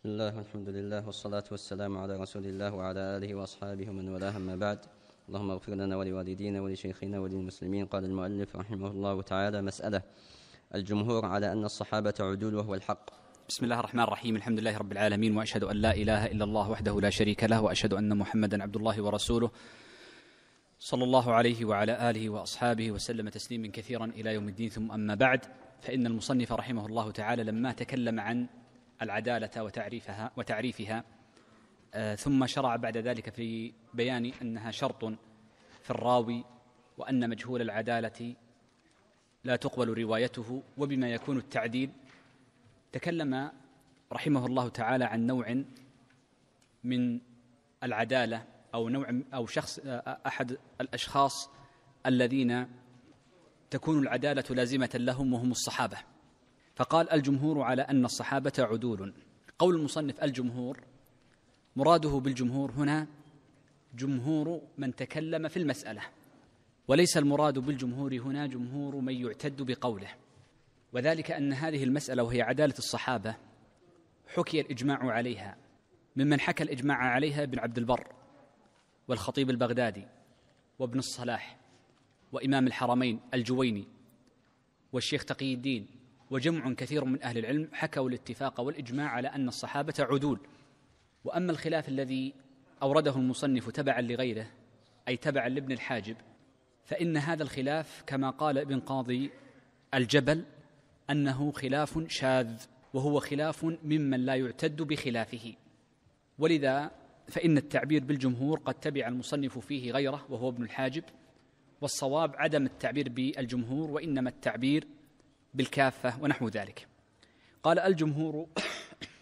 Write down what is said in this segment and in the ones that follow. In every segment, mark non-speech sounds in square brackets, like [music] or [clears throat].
بسم الله والحمد لله والصلاة والسلام على رسول الله وعلى آله وأصحابه ومن والاه أما بعد اللهم اغفر لنا ولوالدينا ولشيخنا وللمسلمين قال المؤلف رحمه الله تعالى مسألة الجمهور على أن الصحابة عدول وهو الحق بسم الله الرحمن الرحيم الحمد لله رب العالمين وأشهد أن لا إله إلا الله وحده لا شريك له وأشهد أن محمدا عبد الله ورسوله صلى الله عليه وعلى آله وأصحابه وسلم تسليما كثيرا إلى يوم الدين ثم أما بعد فإن المصنف رحمه الله تعالى لما تكلم عن العدالة وتعريفها وتعريفها آه، ثم شرع بعد ذلك في بيان أنها شرط في الراوي وأن مجهول العدالة لا تقبل روايته وبما يكون التعديل تكلم رحمه الله تعالى عن نوع من العدالة أو نوع أو شخص آه، أحد الأشخاص الذين تكون العدالة لازمة لهم وهم الصحابة فقال الجمهور على ان الصحابه عدول قول المصنف الجمهور مراده بالجمهور هنا جمهور من تكلم في المساله وليس المراد بالجمهور هنا جمهور من يعتد بقوله وذلك ان هذه المساله وهي عداله الصحابه حكي الاجماع عليها ممن حكى الاجماع عليها ابن عبد البر والخطيب البغدادي وابن الصلاح وامام الحرمين الجويني والشيخ تقي الدين وجمع كثير من أهل العلم حكوا الاتفاق والإجماع على أن الصحابة عدول وأما الخلاف الذي أورده المصنف تبعا لغيره أي تبعا لابن الحاجب فإن هذا الخلاف كما قال ابن قاضي الجبل أنه خلاف شاذ وهو خلاف ممن لا يعتد بخلافه ولذا فإن التعبير بالجمهور قد تبع المصنف فيه غيره وهو ابن الحاجب والصواب عدم التعبير بالجمهور وإنما التعبير بالكافة ونحو ذلك قال الجمهور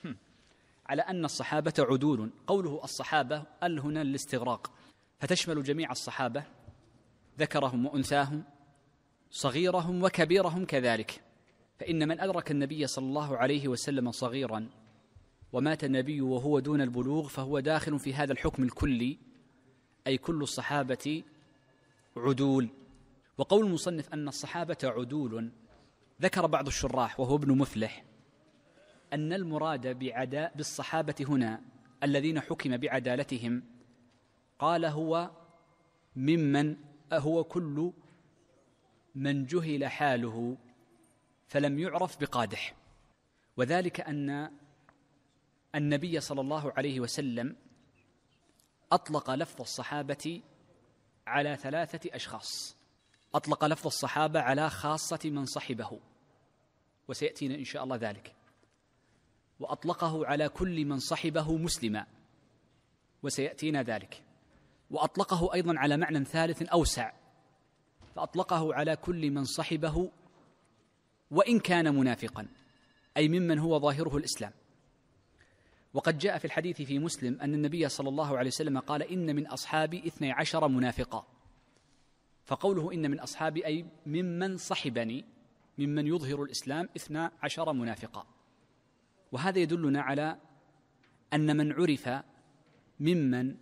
[coughs] على أن الصحابة عدول قوله الصحابة ال هنا الاستغراق فتشمل جميع الصحابة ذكرهم وأنثاهم صغيرهم وكبيرهم كذلك فإن من أدرك النبي صلى الله عليه وسلم صغيرا ومات النبي وهو دون البلوغ فهو داخل في هذا الحكم الكلي أي كل الصحابة عدول وقول المصنف أن الصحابة عدول ذكر بعض الشراح وهو ابن مفلح أن المراد بعداء بالصحابة هنا الذين حكم بعدالتهم قال هو ممن هو كل من جهل حاله فلم يعرف بقادح وذلك أن النبي صلى الله عليه وسلم أطلق لفظ الصحابة على ثلاثة أشخاص أطلق لفظ الصحابة على خاصة من صحبه وسيأتينا إن شاء الله ذلك وأطلقه على كل من صحبه مسلما وسيأتينا ذلك وأطلقه أيضا على معنى ثالث أوسع فأطلقه على كل من صحبه وإن كان منافقا أي ممن هو ظاهره الإسلام وقد جاء في الحديث في مسلم أن النبي صلى الله عليه وسلم قال إن من أصحابي اثني عشر منافقا فقوله إن من أصحابي أي ممن صحبني ممن يظهر الإسلام إثنا عشر منافقا وهذا يدلنا على أن من عرف ممن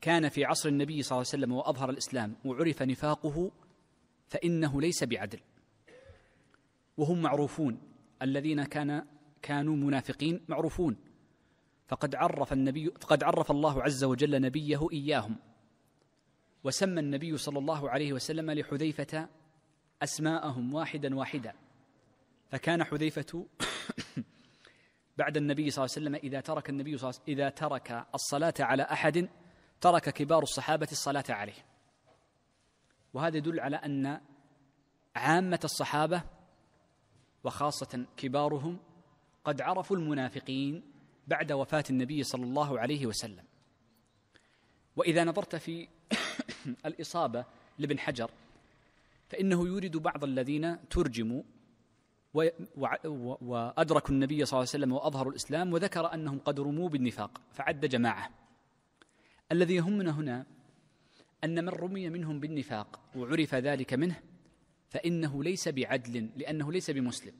كان في عصر النبي صلى الله عليه وسلم وأظهر الإسلام وعرف نفاقه فإنه ليس بعدل وهم معروفون الذين كان كانوا منافقين معروفون فقد عرف النبي فقد عرف الله عز وجل نبيه إياهم وسمى النبي صلى الله عليه وسلم لحذيفة أسماءهم واحدا واحدا فكان حذيفة [coughs] بعد النبي صلى الله عليه وسلم إذا ترك النبي صلى الله عليه وسلم إذا ترك الصلاة على أحد ترك كبار الصحابة الصلاة عليه وهذا يدل على أن عامة الصحابة وخاصة كبارهم قد عرفوا المنافقين بعد وفاة النبي صلى الله عليه وسلم وإذا نظرت في [coughs] الإصابة لابن حجر فإنه يورد بعض الذين ترجموا وأدركوا النبي صلى الله عليه وسلم وأظهروا الإسلام وذكر أنهم قد رموا بالنفاق فعد جماعة الذي يهمنا هنا أن من رمي منهم بالنفاق وعرف ذلك منه فإنه ليس بعدل لأنه ليس بمسلم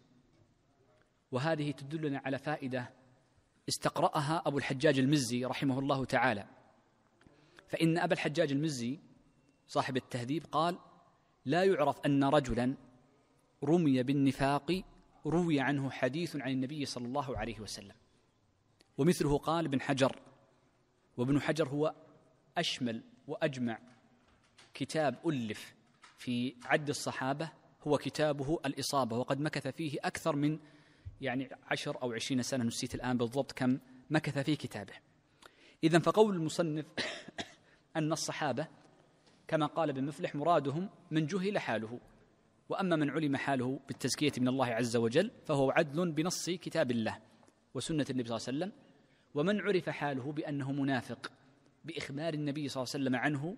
وهذه تدلنا على فائدة استقرأها أبو الحجاج المزي رحمه الله تعالى فإن أبا الحجاج المزي صاحب التهذيب قال لا يعرف أن رجلا رمي بالنفاق روي عنه حديث عن النبي صلى الله عليه وسلم ومثله قال ابن حجر وابن حجر هو أشمل وأجمع كتاب ألف في عد الصحابة هو كتابه الإصابة وقد مكث فيه أكثر من يعني عشر أو عشرين سنة نسيت الآن بالضبط كم مكث في كتابه إذا فقول المصنف أن الصحابة كما قال ابن مفلح مرادهم من جهل حاله وأما من علم حاله بالتزكية من الله عز وجل فهو عدل بنص كتاب الله وسنة النبي صلى الله عليه وسلم ومن عرف حاله بأنه منافق بإخبار النبي صلى الله عليه وسلم عنه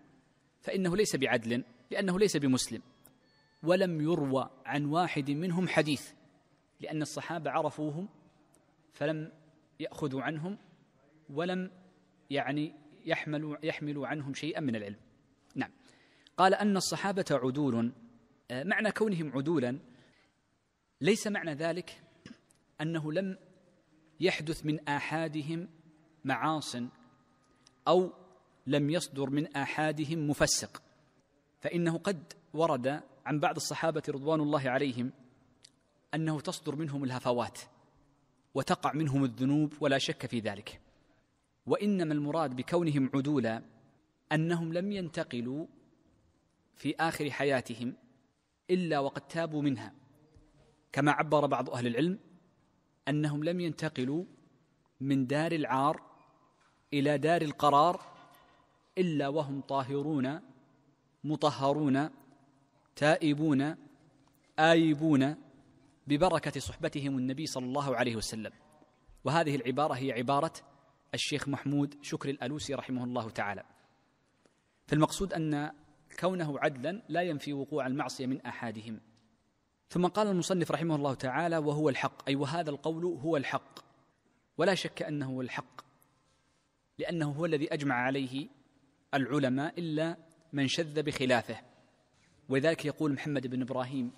فإنه ليس بعدل لأنه ليس بمسلم ولم يروى عن واحد منهم حديث لأن الصحابة عرفوهم فلم يأخذوا عنهم ولم يعني يحمل, يحمل عنهم شيئا من العلم نعم قال أن الصحابة عدول آه، معنى كونهم عدولا ليس معنى ذلك أنه لم يحدث من آحادهم معاصٍ أو لم يصدر من آحادهم مفسق فإنه قد ورد عن بعض الصحابة رضوان الله عليهم أنه تصدر منهم الهفوات وتقع منهم الذنوب ولا شك في ذلك وانما المراد بكونهم عدولا انهم لم ينتقلوا في اخر حياتهم الا وقد تابوا منها كما عبر بعض اهل العلم انهم لم ينتقلوا من دار العار الى دار القرار الا وهم طاهرون مطهرون تائبون آيبون ببركة صحبتهم النبي صلى الله عليه وسلم وهذه العبارة هي عبارة الشيخ محمود شكر الألوسي رحمه الله تعالى فالمقصود أن كونه عدلا لا ينفي وقوع المعصية من أحدهم ثم قال المصنف رحمه الله تعالى وهو الحق أي وهذا القول هو الحق ولا شك أنه هو الحق لأنه هو الذي أجمع عليه العلماء إلا من شذ بخلافه ولذلك يقول محمد بن إبراهيم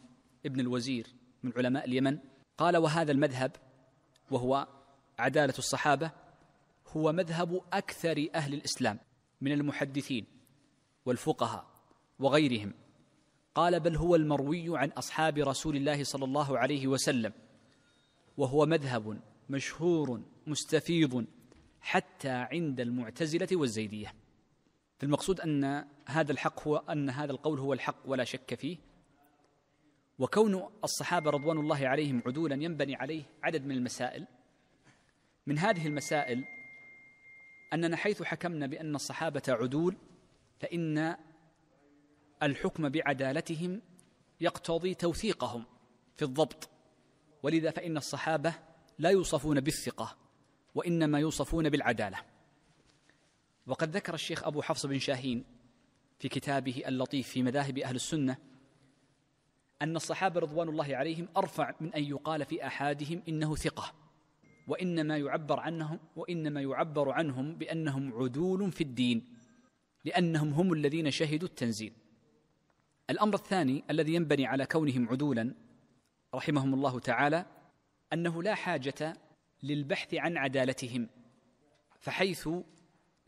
ابن الوزير من علماء اليمن قال وهذا المذهب وهو عدالة الصحابة هو مذهب اكثر اهل الاسلام من المحدثين والفقهاء وغيرهم قال بل هو المروي عن اصحاب رسول الله صلى الله عليه وسلم وهو مذهب مشهور مستفيض حتى عند المعتزله والزيديه فالمقصود ان هذا الحق هو ان هذا القول هو الحق ولا شك فيه وكون الصحابه رضوان الله عليهم عدولا ينبني عليه عدد من المسائل من هذه المسائل أننا حيث حكمنا بأن الصحابة عدول فإن الحكم بعدالتهم يقتضي توثيقهم في الضبط ولذا فإن الصحابة لا يوصفون بالثقة وإنما يوصفون بالعدالة وقد ذكر الشيخ أبو حفص بن شاهين في كتابه اللطيف في مذاهب أهل السنة أن الصحابة رضوان الله عليهم أرفع من أن يقال في أحدهم إنه ثقة وإنما يعبر عنهم وإنما يعبر عنهم بأنهم عدول في الدين لأنهم هم الذين شهدوا التنزيل الأمر الثاني الذي ينبني على كونهم عدولا رحمهم الله تعالى أنه لا حاجة للبحث عن عدالتهم فحيث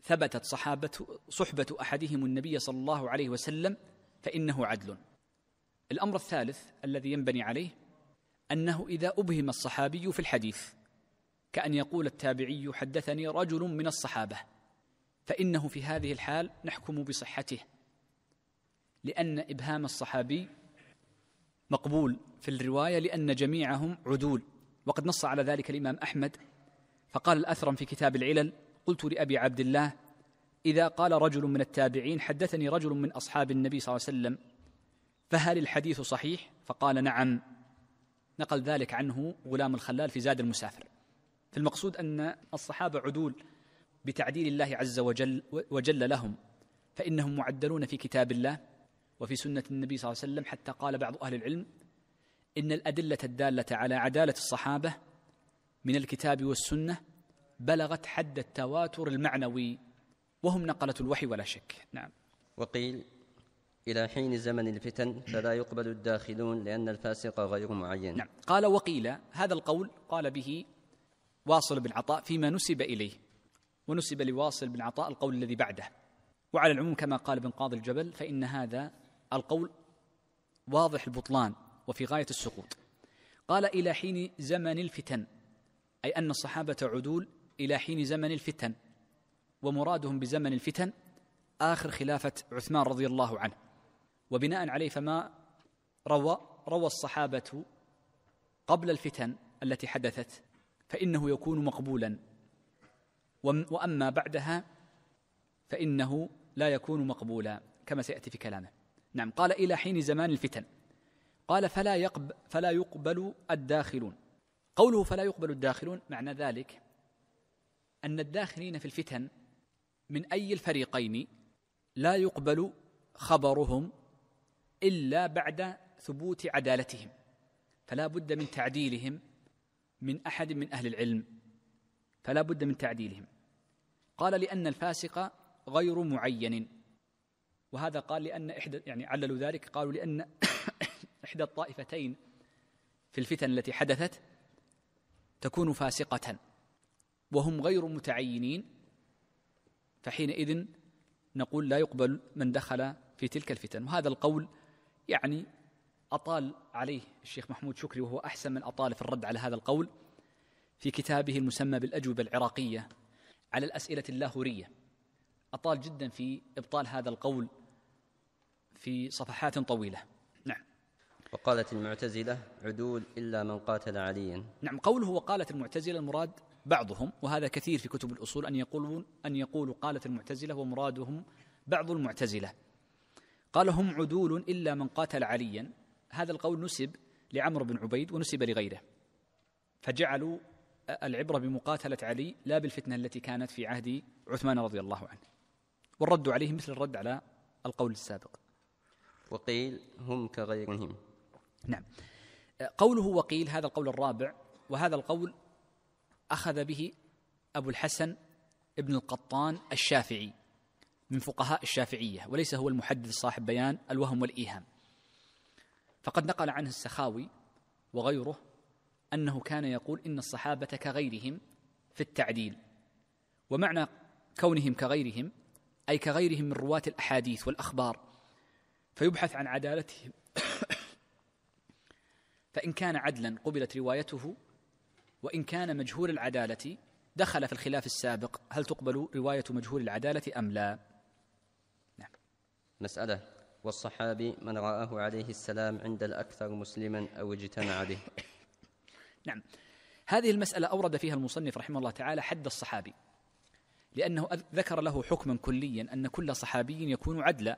ثبتت صحابة صحبة أحدهم النبي صلى الله عليه وسلم فإنه عدل الأمر الثالث الذي ينبني عليه أنه إذا أبهم الصحابي في الحديث كأن يقول التابعي حدثني رجل من الصحابة فإنه في هذه الحال نحكم بصحته لأن إبهام الصحابي مقبول في الرواية لأن جميعهم عدول وقد نص على ذلك الإمام أحمد فقال الأثرم في كتاب العلل قلت لأبي عبد الله إذا قال رجل من التابعين حدثني رجل من أصحاب النبي صلى الله عليه وسلم فهل الحديث صحيح؟ فقال نعم نقل ذلك عنه غلام الخلال في زاد المسافر فالمقصود أن الصحابة عدول بتعديل الله عز وجل, وجل لهم فإنهم معدلون في كتاب الله وفي سنة النبي صلى الله عليه وسلم حتى قال بعض أهل العلم إن الأدلة الدالة على عدالة الصحابة من الكتاب والسنة بلغت حد التواتر المعنوي وهم نقلة الوحي ولا شك نعم وقيل إلى حين زمن الفتن فلا يقبل الداخلون لأن الفاسق غير معين نعم قال وقيل هذا القول قال به واصل بن عطاء فيما نسب إليه ونسب لواصل بن عطاء القول الذي بعده وعلى العموم كما قال ابن قاضي الجبل فإن هذا القول واضح البطلان وفي غاية السقوط قال إلى حين زمن الفتن أي أن الصحابة عدول إلى حين زمن الفتن ومرادهم بزمن الفتن آخر خلافة عثمان رضي الله عنه وبناء عليه فما روى روى الصحابة قبل الفتن التي حدثت فإنه يكون مقبولا وأما بعدها فإنه لا يكون مقبولا كما سيأتي في كلامه نعم قال إلى حين زمان الفتن قال فلا يقب فلا يقبل الداخلون قوله فلا يقبل الداخلون معنى ذلك أن الداخلين في الفتن من أي الفريقين لا يقبل خبرهم إلا بعد ثبوت عدالتهم فلا بد من تعديلهم من احد من اهل العلم فلا بد من تعديلهم قال لان الفاسق غير معين وهذا قال لان احدى يعني عللوا ذلك قالوا لان [coughs] احدى الطائفتين في الفتن التي حدثت تكون فاسقه وهم غير متعينين فحينئذ نقول لا يقبل من دخل في تلك الفتن وهذا القول يعني أطال عليه الشيخ محمود شكري وهو أحسن من أطال في الرد على هذا القول في كتابه المسمى بالأجوبة العراقية على الأسئلة اللاهورية أطال جدا في إبطال هذا القول في صفحات طويلة نعم وقالت المعتزلة عدول إلا من قاتل عليا نعم قوله وقالت المعتزلة المراد بعضهم وهذا كثير في كتب الأصول أن يقولون أن يقولوا قالت المعتزلة ومرادهم بعض المعتزلة قال هم عدول إلا من قاتل عليا هذا القول نسب لعمرو بن عبيد ونسب لغيره فجعلوا العبرة بمقاتلة علي لا بالفتنة التي كانت في عهد عثمان رضي الله عنه والرد عليه مثل الرد على القول السابق وقيل هم كغيرهم نعم قوله وقيل هذا القول الرابع وهذا القول أخذ به أبو الحسن ابن القطان الشافعي من فقهاء الشافعية وليس هو المحدث صاحب بيان الوهم والإيهام فقد نقل عنه السخاوي وغيره انه كان يقول ان الصحابه كغيرهم في التعديل ومعنى كونهم كغيرهم اي كغيرهم من رواه الاحاديث والاخبار فيبحث عن عدالتهم [coughs] فان كان عدلا قبلت روايته وان كان مجهول العداله دخل في الخلاف السابق هل تقبل روايه مجهول العداله ام لا نعم. مساله والصحابي من رآه عليه السلام عند الأكثر مسلما أو اجتمع به [coughs] نعم هذه المسألة أورد فيها المصنف رحمه الله تعالى حد الصحابي لأنه ذكر له حكما كليا أن كل صحابي يكون عدلا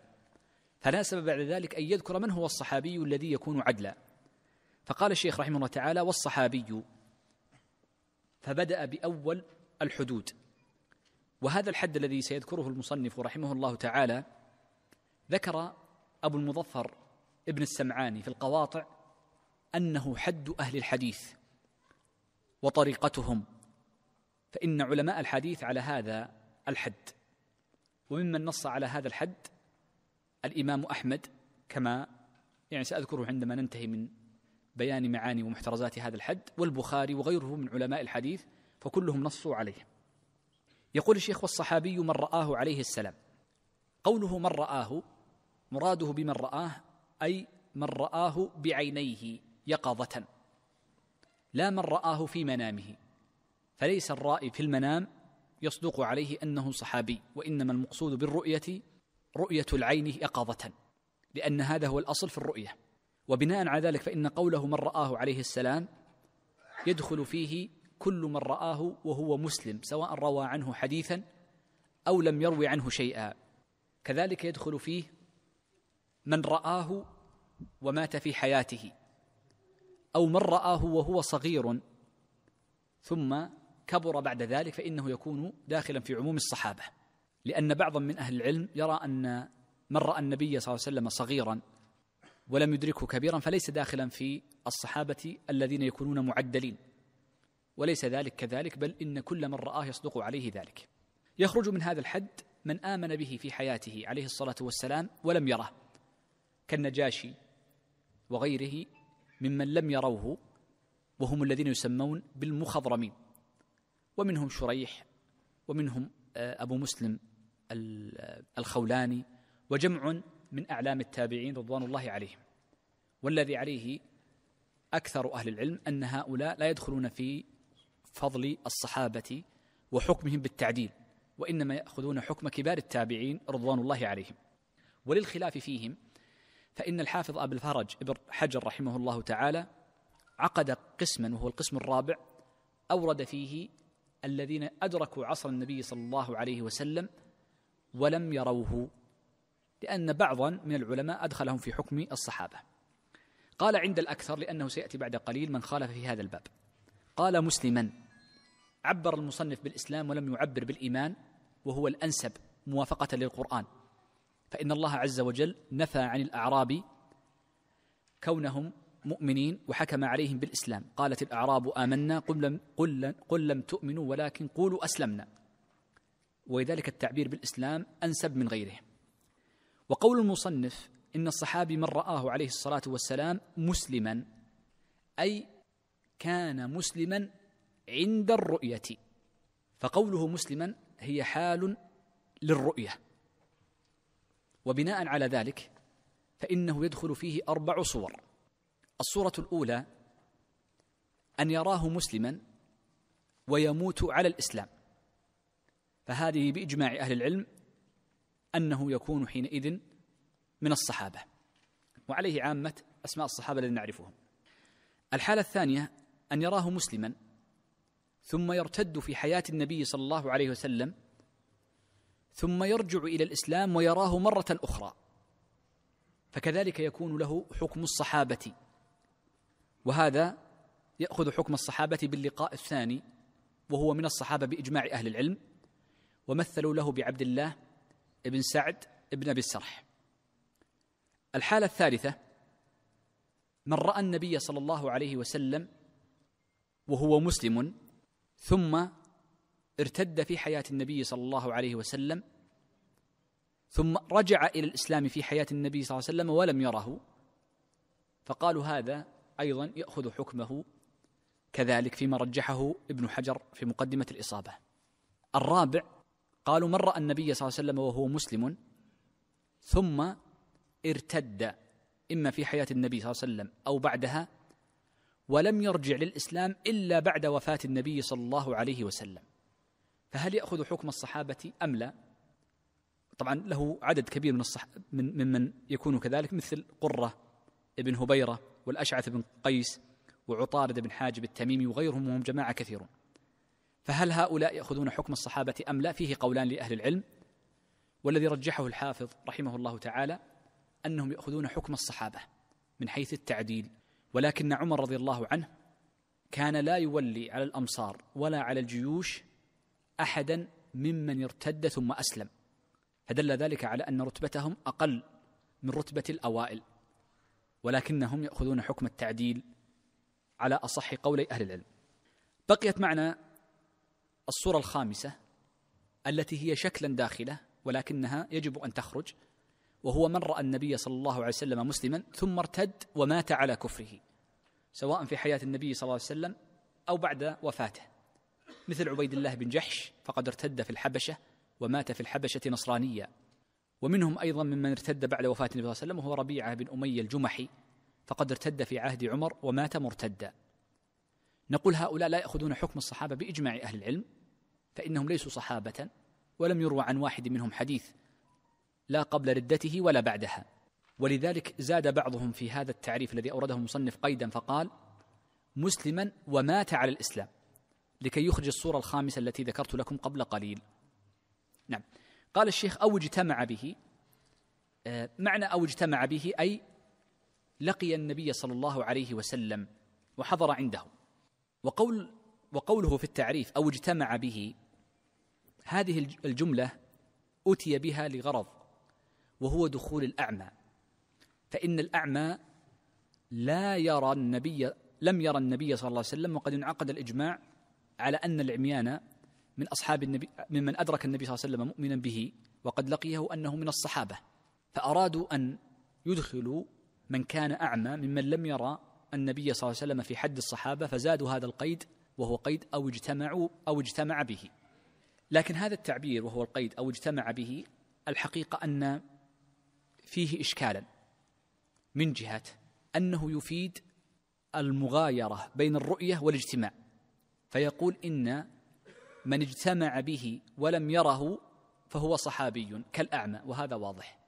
فلا سبب بعد ذلك أن يذكر من هو الصحابي الذي يكون عدلا فقال الشيخ رحمه الله تعالى والصحابي فبدأ بأول الحدود وهذا الحد الذي سيذكره المصنف رحمه الله تعالى ذكر أبو المظفر ابن السمعاني في القواطع أنه حد أهل الحديث وطريقتهم فإن علماء الحديث على هذا الحد وممن نص على هذا الحد الإمام أحمد كما يعني سأذكره عندما ننتهي من بيان معاني ومحترزات هذا الحد والبخاري وغيره من علماء الحديث فكلهم نصوا عليه يقول الشيخ والصحابي من رآه عليه السلام قوله من رآه مراده بمن رآه أي من رآه بعينيه يقظة لا من رآه في منامه فليس الرائي في المنام يصدق عليه أنه صحابي وإنما المقصود بالرؤية رؤية العين يقظة لأن هذا هو الأصل في الرؤية وبناء على ذلك فإن قوله من رآه عليه السلام يدخل فيه كل من رآه وهو مسلم سواء روى عنه حديثا أو لم يروي عنه شيئا كذلك يدخل فيه من رآه ومات في حياته أو من رآه وهو صغير ثم كبر بعد ذلك فإنه يكون داخلا في عموم الصحابة لأن بعضا من أهل العلم يرى أن من رأى النبي صلى الله عليه وسلم صغيرا ولم يدركه كبيرا فليس داخلا في الصحابة الذين يكونون معدلين وليس ذلك كذلك بل إن كل من رآه يصدق عليه ذلك يخرج من هذا الحد من آمن به في حياته عليه الصلاة والسلام ولم يره كالنجاشي وغيره ممن لم يروه وهم الذين يسمون بالمخضرمين ومنهم شريح ومنهم آه، أبو مسلم آه، الخولاني وجمع من أعلام التابعين رضوان الله عليهم والذي عليه أكثر أهل العلم أن هؤلاء لا يدخلون في فضل الصحابة وحكمهم بالتعديل وإنما يأخذون حكم كبار التابعين رضوان الله عليهم وللخلاف فيهم فإن الحافظ أبو الفرج ابن حجر رحمه الله تعالى عقد قسما وهو القسم الرابع أورد فيه الذين أدركوا عصر النبي صلى الله عليه وسلم ولم يروه لأن بعضا من العلماء أدخلهم في حكم الصحابة قال عند الأكثر لأنه سيأتي بعد قليل من خالف في هذا الباب قال مسلما عبر المصنف بالإسلام ولم يعبر بالإيمان وهو الأنسب موافقة للقرآن فإن الله عز وجل نفى عن الأعراب كونهم مؤمنين وحكم عليهم بالإسلام قالت الأعراب آمنا قل لم, قل لم, قل لم تؤمنوا ولكن قولوا أسلمنا ولذلك التعبير بالإسلام أنسب من غيره وقول المصنف إن الصحابي من رآه عليه الصلاة والسلام مسلما أي كان مسلما عند الرؤية فقوله مسلما هي حال للرؤيه وبناء على ذلك فانه يدخل فيه اربع صور الصوره الاولى ان يراه مسلما ويموت على الاسلام فهذه باجماع اهل العلم انه يكون حينئذ من الصحابه وعليه عامه اسماء الصحابه الذين نعرفهم الحاله الثانيه ان يراه مسلما ثم يرتد في حياه النبي صلى الله عليه وسلم ثم يرجع الى الاسلام ويراه مره اخرى فكذلك يكون له حكم الصحابه وهذا ياخذ حكم الصحابه باللقاء الثاني وهو من الصحابه باجماع اهل العلم ومثلوا له بعبد الله بن سعد بن ابي السرح الحاله الثالثه من راى النبي صلى الله عليه وسلم وهو مسلم ثم ارتد في حياه النبي صلى الله عليه وسلم ثم رجع الى الاسلام في حياه النبي صلى الله عليه وسلم ولم يره فقالوا هذا ايضا ياخذ حكمه كذلك فيما رجحه ابن حجر في مقدمه الاصابه. الرابع قالوا من راى النبي صلى الله عليه وسلم وهو مسلم ثم ارتد اما في حياه النبي صلى الله عليه وسلم او بعدها ولم يرجع للاسلام الا بعد وفاه النبي صلى الله عليه وسلم. فهل يأخذ حكم الصحابة أم لا طبعا له عدد كبير من الصح من ممن يكون كذلك مثل قرة ابن هبيرة والأشعث بن قيس وعطارد بن حاجب التميمي وغيرهم وهم جماعة كثيرون فهل هؤلاء يأخذون حكم الصحابة أم لا فيه قولان لأهل العلم والذي رجحه الحافظ رحمه الله تعالى أنهم يأخذون حكم الصحابة من حيث التعديل ولكن عمر رضي الله عنه كان لا يولي على الأمصار ولا على الجيوش احدا ممن ارتد ثم اسلم فدل ذلك على ان رتبتهم اقل من رتبه الاوائل ولكنهم ياخذون حكم التعديل على اصح قولي اهل العلم بقيت معنا الصوره الخامسه التي هي شكلا داخله ولكنها يجب ان تخرج وهو من راى النبي صلى الله عليه وسلم مسلما ثم ارتد ومات على كفره سواء في حياه النبي صلى الله عليه وسلم او بعد وفاته مثل عبيد الله بن جحش فقد ارتد في الحبشة ومات في الحبشة نصرانيا ومنهم أيضا ممن ارتد بعد وفاة النبي صلى الله عليه وسلم وهو ربيعة بن أمية الجمحي فقد ارتد في عهد عمر ومات مرتدا نقول هؤلاء لا يأخذون حكم الصحابة بإجماع أهل العلم فإنهم ليسوا صحابة ولم يروى عن واحد منهم حديث لا قبل ردته ولا بعدها ولذلك زاد بعضهم في هذا التعريف الذي أورده المصنف قيدا فقال مسلما ومات على الإسلام لكي يخرج الصورة الخامسة التي ذكرت لكم قبل قليل نعم قال الشيخ أو اجتمع به آه، معنى أو اجتمع به أي لقي النبي صلى الله عليه وسلم وحضر عنده وقول وقوله في التعريف أو اجتمع به هذه الجملة أتي بها لغرض وهو دخول الأعمى فإن الأعمى لا يرى النبي لم يرى النبي صلى الله عليه وسلم وقد انعقد الإجماع على أن العميان من أصحاب النبي ممن أدرك النبي صلى الله عليه وسلم مؤمنا به وقد لقيه أنه من الصحابة فأرادوا أن يدخلوا من كان أعمى ممن لم يرى النبي صلى الله عليه وسلم في حد الصحابة فزادوا هذا القيد وهو قيد أو اجتمعوا أو اجتمع به لكن هذا التعبير وهو القيد أو اجتمع به الحقيقة أن فيه إشكالا من جهة أنه يفيد المغايرة بين الرؤية والاجتماع فيقول إن من اجتمع به ولم يره فهو صحابي كالأعمى وهذا واضح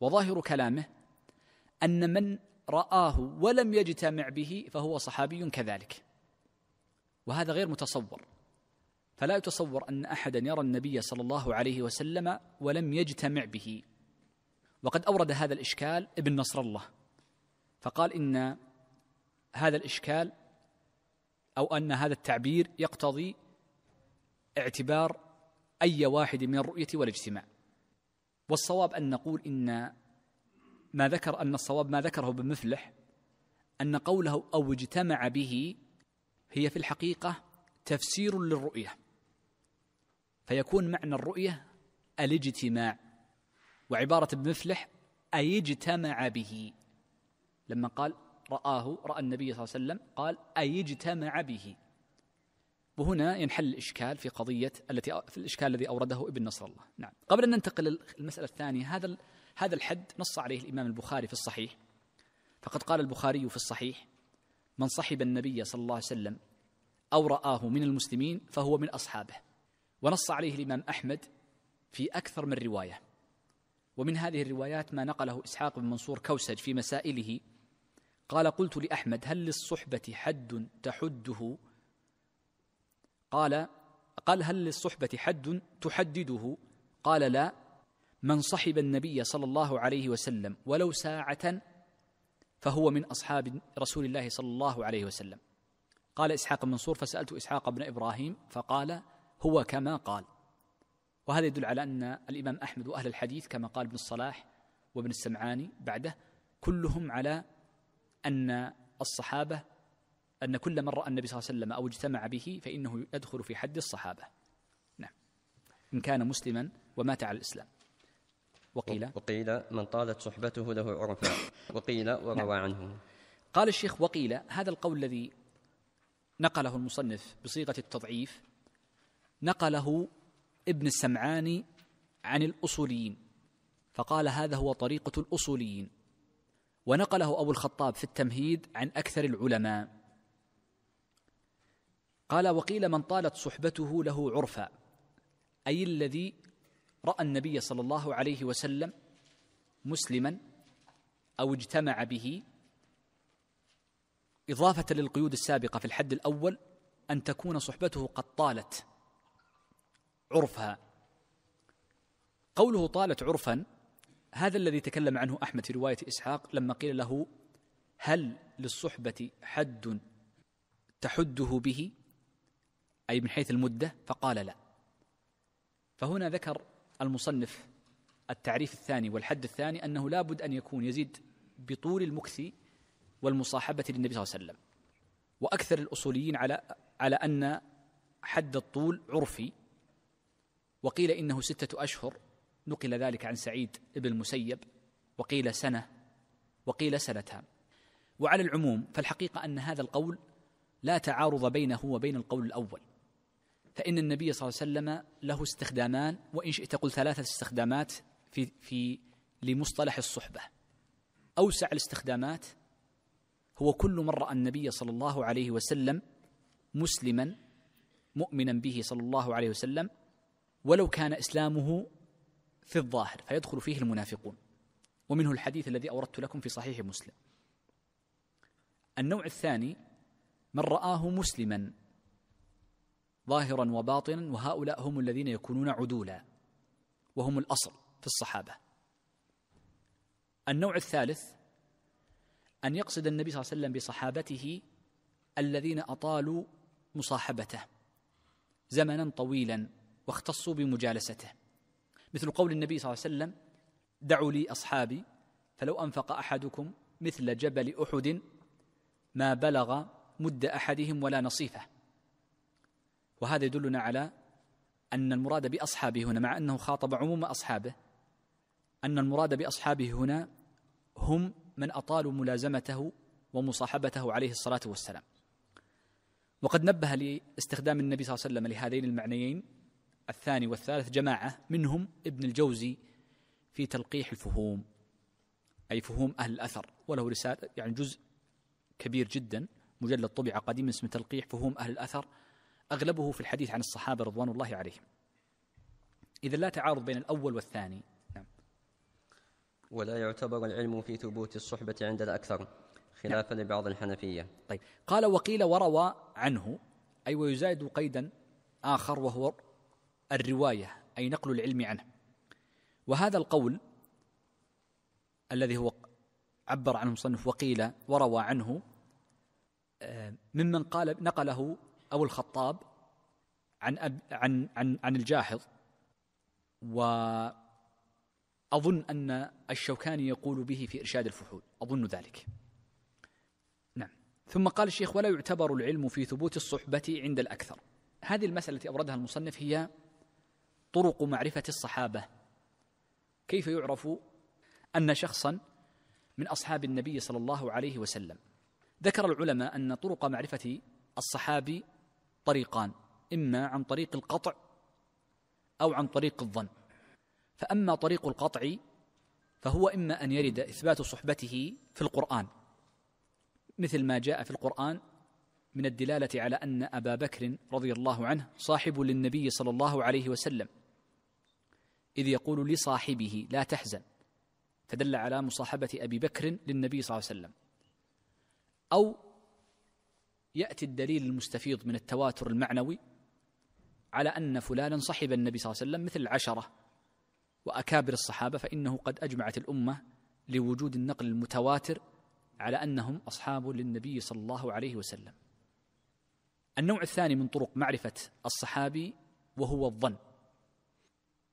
وظاهر كلامه أن من رآه ولم يجتمع به فهو صحابي كذلك وهذا غير متصور فلا يتصور أن أحدا يرى النبي صلى الله عليه وسلم ولم يجتمع به وقد أورد هذا الإشكال ابن نصر الله فقال إن هذا الإشكال او ان هذا التعبير يقتضي اعتبار اي واحد من الرؤيه والاجتماع والصواب ان نقول ان ما ذكر ان الصواب ما ذكره ابن مفلح ان قوله او اجتمع به هي في الحقيقه تفسير للرؤيه فيكون معنى الرؤيه الاجتماع وعباره ابن مفلح اي اجتمع به لما قال رآه رأى النبي صلى الله عليه وسلم قال أي اجتمع به وهنا ينحل الإشكال في قضية التي في الإشكال الذي أورده ابن نصر الله نعم قبل أن ننتقل للمسألة الثانية هذا هذا الحد نص عليه الإمام البخاري في الصحيح فقد قال البخاري في الصحيح من صحب النبي صلى الله عليه وسلم أو رآه من المسلمين فهو من أصحابه ونص عليه الإمام أحمد في أكثر من رواية ومن هذه الروايات ما نقله إسحاق بن منصور كوسج في مسائله قال قلت لأحمد هل للصحبة حد تحده قال قال هل للصحبة حد تحدده قال لا من صحب النبي صلى الله عليه وسلم ولو ساعة فهو من أصحاب رسول الله صلى الله عليه وسلم قال إسحاق بن منصور فسألت إسحاق بن إبراهيم فقال هو كما قال وهذا يدل على أن الإمام أحمد وأهل الحديث كما قال ابن الصلاح وابن السمعاني بعده كلهم على ان الصحابه ان كل من راى النبي صلى الله عليه وسلم او اجتمع به فانه يدخل في حد الصحابه نعم ان كان مسلما ومات على الاسلام وقيل وقيل من طالت صحبته له عرفا وقيل وروى نعم. عنه قال الشيخ وقيل هذا القول الذي نقله المصنف بصيغه التضعيف نقله ابن السمعاني عن الاصوليين فقال هذا هو طريقه الاصوليين ونقله أبو الخطاب في التمهيد عن أكثر العلماء قال وقيل من طالت صحبته له عرفا أي الذي رأى النبي صلى الله عليه وسلم مسلما أو اجتمع به إضافة للقيود السابقة في الحد الأول أن تكون صحبته قد طالت عرفا قوله طالت عرفا هذا الذي تكلم عنه احمد في روايه اسحاق لما قيل له هل للصحبه حد تحده به اي من حيث المده فقال لا فهنا ذكر المصنف التعريف الثاني والحد الثاني انه لابد ان يكون يزيد بطول المكث والمصاحبه للنبي صلى الله عليه وسلم واكثر الاصوليين على على ان حد الطول عرفي وقيل انه سته اشهر نقل ذلك عن سعيد بن المسيب وقيل سنة وقيل سنتان وعلى العموم فالحقيقة أن هذا القول لا تعارض بينه وبين القول الأول فإن النبي صلى الله عليه وسلم له استخدامان وإن شئت قل ثلاثة استخدامات في في لمصطلح الصحبة أوسع الاستخدامات هو كل من رأى النبي صلى الله عليه وسلم مسلما مؤمنا به صلى الله عليه وسلم ولو كان إسلامه في الظاهر فيدخل فيه المنافقون ومنه الحديث الذي اوردت لكم في صحيح مسلم النوع الثاني من رآه مسلما ظاهرا وباطنا وهؤلاء هم الذين يكونون عدولا وهم الاصل في الصحابه النوع الثالث ان يقصد النبي صلى الله عليه وسلم بصحابته الذين اطالوا مصاحبته زمنا طويلا واختصوا بمجالسته مثل قول النبي صلى الله عليه وسلم دعوا لي أصحابي فلو أنفق أحدكم مثل جبل أحد ما بلغ مد أحدهم ولا نصيفه وهذا يدلنا على أن المراد بأصحابه هنا مع أنه خاطب عموم أصحابه أن المراد بأصحابه هنا هم من أطالوا ملازمته ومصاحبته عليه الصلاة والسلام وقد نبه لاستخدام النبي صلى الله عليه وسلم لهذين المعنيين الثاني والثالث جماعة منهم ابن الجوزي في تلقيح الفهوم أي فهوم أهل الأثر وله رسالة يعني جزء كبير جدا مجلد طبع قديما اسمه تلقيح فهوم أهل الأثر أغلبه في الحديث عن الصحابة رضوان الله عليهم إذا لا تعارض بين الأول والثاني نعم. ولا يعتبر العلم في ثبوت الصحبة عند الأكثر خلافا نعم. لبعض الحنفية طيب قال وقيل وروى عنه أي أيوة ويزايد قيدا آخر وهو الروايه اي نقل العلم عنه وهذا القول الذي هو عبر عنه المصنف وقيل وروى عنه آه، ممن قال نقله ابو الخطاب عن أب عن عن عن الجاحظ واظن ان الشوكاني يقول به في ارشاد الفحول اظن ذلك نعم ثم قال الشيخ ولا يعتبر العلم في ثبوت الصحبه عند الاكثر هذه المساله التي اوردها المصنف هي طرق معرفه الصحابه كيف يعرف ان شخصا من اصحاب النبي صلى الله عليه وسلم ذكر العلماء ان طرق معرفه الصحابي طريقان اما عن طريق القطع او عن طريق الظن فاما طريق القطع فهو اما ان يرد اثبات صحبته في القران مثل ما جاء في القران من الدلاله على ان ابا بكر رضي الله عنه صاحب للنبي صلى الله عليه وسلم إذ يقول لصاحبه لا تحزن تدل على مصاحبة أبي بكر للنبي صلى الله عليه وسلم أو يأتي الدليل المستفيض من التواتر المعنوي على أن فلانا صحب النبي صلى الله عليه وسلم مثل العشرة وأكابر الصحابة فإنه قد أجمعت الأمة لوجود النقل المتواتر على أنهم أصحاب للنبي صلى الله عليه وسلم النوع الثاني من طرق معرفة الصحابي وهو الظن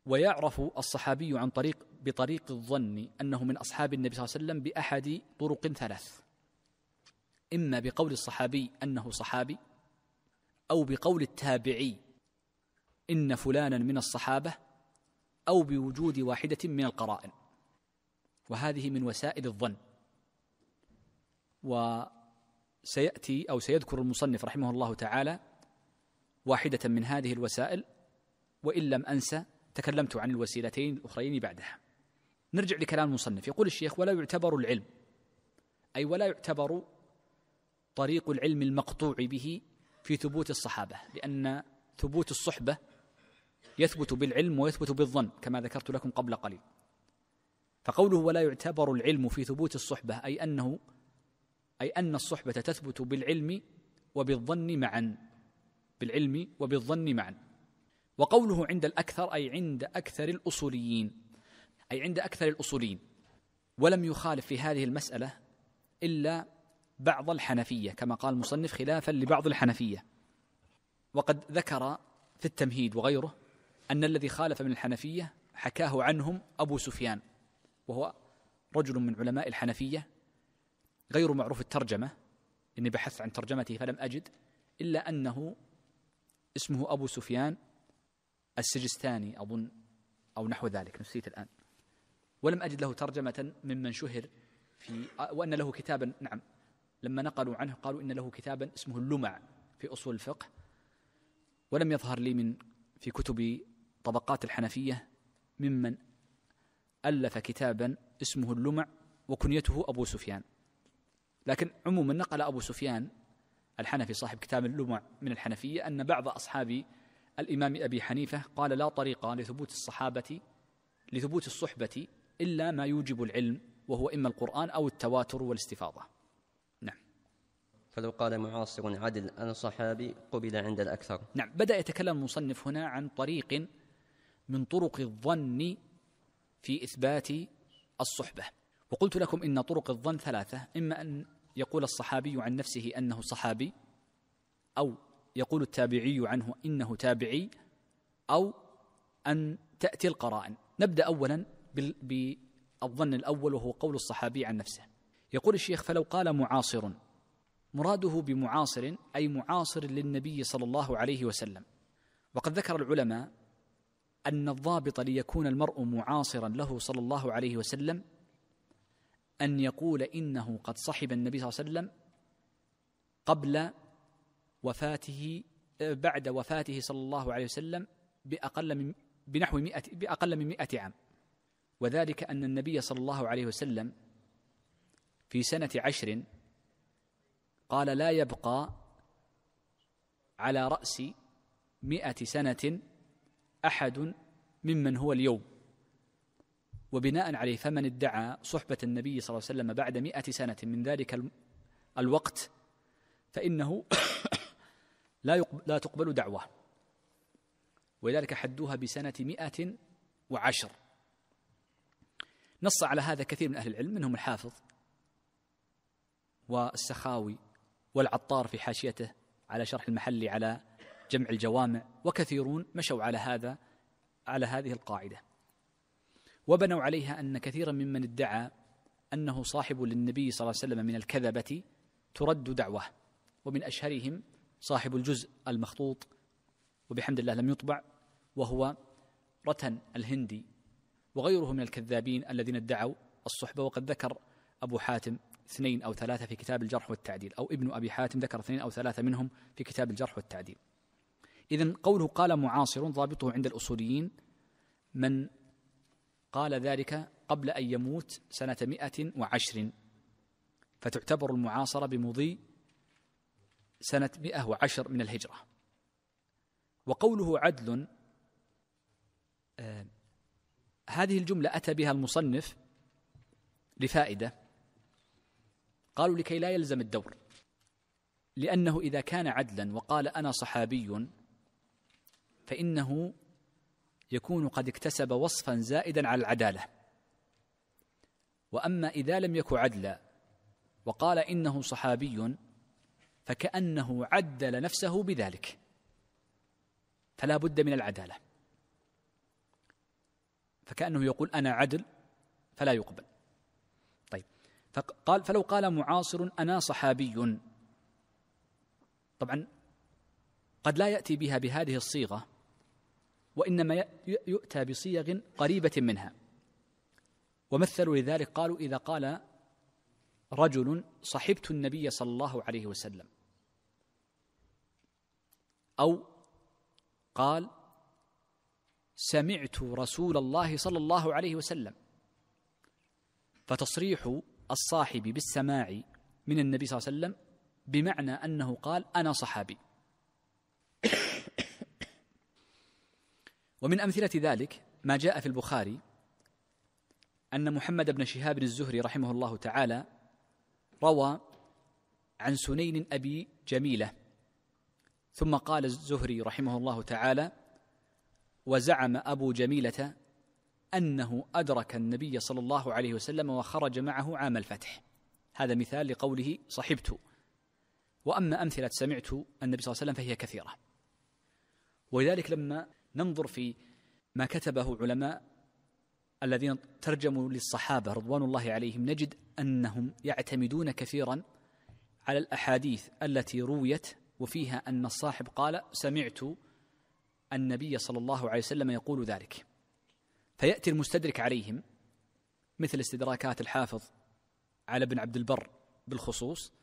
ويعرف الصحابي عن طريق بطريق الظن انه من اصحاب النبي صلى الله عليه وسلم باحد طرق ثلاث اما بقول الصحابي انه صحابي او بقول التابعي ان فلانا من الصحابه او بوجود واحده من القرائن وهذه من وسائل الظن وسياتي او سيذكر المصنف رحمه الله تعالى واحده من هذه الوسائل وان لم انسى تكلمت عن الوسيلتين الأخرين بعدها نرجع لكلام المصنف يقول الشيخ ولا يعتبر العلم أي ولا يعتبر طريق العلم المقطوع به في ثبوت الصحابة لأن ثبوت الصحبة يثبت بالعلم ويثبت بالظن كما ذكرت لكم قبل قليل فقوله ولا يعتبر العلم في ثبوت الصحبة أي أنه أي أن الصحبة تثبت بالعلم وبالظن معا بالعلم وبالظن معا وقوله عند الأكثر أي عند أكثر الأصوليين أي عند أكثر الأصوليين ولم يخالف في هذه المسألة إلا بعض الحنفية كما قال المصنف خلافا لبعض الحنفية وقد ذكر في التمهيد وغيره أن الذي خالف من الحنفية حكاه عنهم أبو سفيان وهو رجل من علماء الحنفية غير معروف الترجمة إني بحثت عن ترجمته فلم أجد إلا أنه اسمه أبو سفيان السجستاني أظن أو نحو ذلك نسيت الآن ولم أجد له ترجمة ممن شهر في وأن له كتابا نعم لما نقلوا عنه قالوا إن له كتابا اسمه اللمع في أصول الفقه ولم يظهر لي من في كتب طبقات الحنفية ممن ألف كتابا اسمه اللمع وكنيته أبو سفيان لكن عموما نقل أبو سفيان الحنفي صاحب كتاب اللمع من الحنفية أن بعض أصحاب الإمام أبي حنيفة قال لا طريقة لثبوت الصحابة لثبوت الصحبة إلا ما يوجب العلم وهو إما القرآن أو التواتر والاستفاضة نعم فلو قال معاصر عدل أنا صحابي قبل عند الأكثر نعم بدأ يتكلم المصنف هنا عن طريق من طرق الظن في إثبات الصحبة وقلت لكم إن طرق الظن ثلاثة إما أن يقول الصحابي عن نفسه أنه صحابي أو يقول التابعي عنه انه تابعي او ان تاتي القرائن نبدا اولا بالظن الاول وهو قول الصحابي عن نفسه يقول الشيخ فلو قال معاصر مراده بمعاصر اي معاصر للنبي صلى الله عليه وسلم وقد ذكر العلماء ان الضابط ليكون المرء معاصرا له صلى الله عليه وسلم ان يقول انه قد صحب النبي صلى الله عليه وسلم قبل وفاته آه، بعد وفاته صلى الله عليه وسلم بأقل من بنحو مئة بأقل من مئة عام وذلك أن النبي صلى الله عليه وسلم في سنة عشر قال لا يبقى على رأس مئة سنة أحد ممن هو اليوم وبناء عليه فمن ادعى صحبة النبي صلى الله عليه وسلم بعد مئة سنة من ذلك الوقت فإنه لا, لا تقبل دعوة ولذلك حدوها بسنة مئة وعشر نص على هذا كثير من أهل العلم منهم الحافظ والسخاوي والعطار في حاشيته على شرح المحلي على جمع الجوامع وكثيرون مشوا على هذا على هذه القاعدة وبنوا عليها أن كثيرا ممن ادعى أنه صاحب للنبي صلى الله عليه وسلم من الكذبة ترد دعوه ومن أشهرهم صاحب الجزء المخطوط وبحمد الله لم يطبع وهو رتن الهندي وغيره من الكذابين الذين ادعوا الصحبة وقد ذكر أبو حاتم اثنين أو ثلاثة في كتاب الجرح والتعديل أو ابن أبي حاتم ذكر اثنين أو ثلاثة منهم في كتاب الجرح والتعديل إذا قوله قال معاصر ضابطه عند الأصوليين من قال ذلك قبل أن يموت سنة مئة وعشر فتعتبر المعاصرة بمضي سنة 110 من الهجرة وقوله عدل آه هذه الجملة أتى بها المصنف لفائدة قالوا لكي لا يلزم الدور لأنه إذا كان عدلا وقال أنا صحابي فإنه يكون قد اكتسب وصفا زائدا على العدالة وأما إذا لم يك عدلا وقال إنه صحابي فكأنه عدل نفسه بذلك فلا بد من العدالة فكأنه يقول أنا عدل فلا يقبل طيب فقال فلو قال معاصر أنا صحابي طبعا قد لا يأتي بها بهذه الصيغة وإنما يؤتى بصيغ قريبة منها ومثلوا لذلك قالوا إذا قال رجل صحبت النبي صلى الله عليه وسلم او قال سمعت رسول الله صلى الله عليه وسلم فتصريح الصاحب بالسماع من النبي صلى الله عليه وسلم بمعنى انه قال انا صحابي ومن امثله ذلك ما جاء في البخاري ان محمد بن شهاب الزهري رحمه الله تعالى روى عن سنين ابي جميله ثم قال الزهري رحمه الله تعالى وزعم ابو جميله انه ادرك النبي صلى الله عليه وسلم وخرج معه عام الفتح هذا مثال لقوله صحبت واما امثله سمعت النبي صلى الله عليه وسلم فهي كثيره ولذلك لما ننظر في ما كتبه علماء الذين ترجموا للصحابه رضوان الله عليهم نجد انهم يعتمدون كثيرا على الاحاديث التي رويت وفيها أن الصاحب قال سمعت النبي صلى الله عليه وسلم يقول ذلك فيأتي المستدرك عليهم مثل استدراكات الحافظ على ابن عبد البر بالخصوص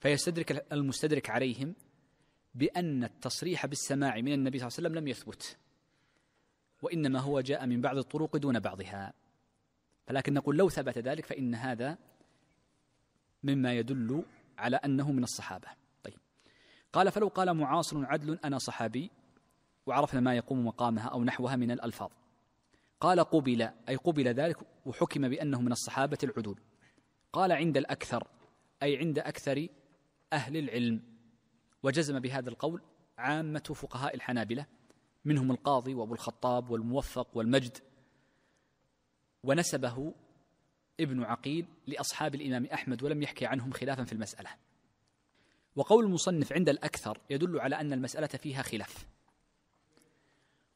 فيستدرك المستدرك عليهم بأن التصريح بالسماع من النبي صلى الله عليه وسلم لم يثبت وإنما هو جاء من بعض الطرق دون بعضها فلكن نقول لو ثبت ذلك فإن هذا مما يدل على أنه من الصحابة قال فلو قال معاصر عدل أنا صحابي وعرفنا ما يقوم مقامها أو نحوها من الألفاظ قال قبل أي قبل ذلك وحكم بأنه من الصحابة العدول قال عند الأكثر أي عند أكثر أهل العلم وجزم بهذا القول عامة فقهاء الحنابلة منهم القاضي وأبو الخطاب والموفق والمجد ونسبه ابن عقيل لأصحاب الإمام أحمد ولم يحكي عنهم خلافا في المسألة وقول المصنف عند الأكثر يدل على أن المسألة فيها خلاف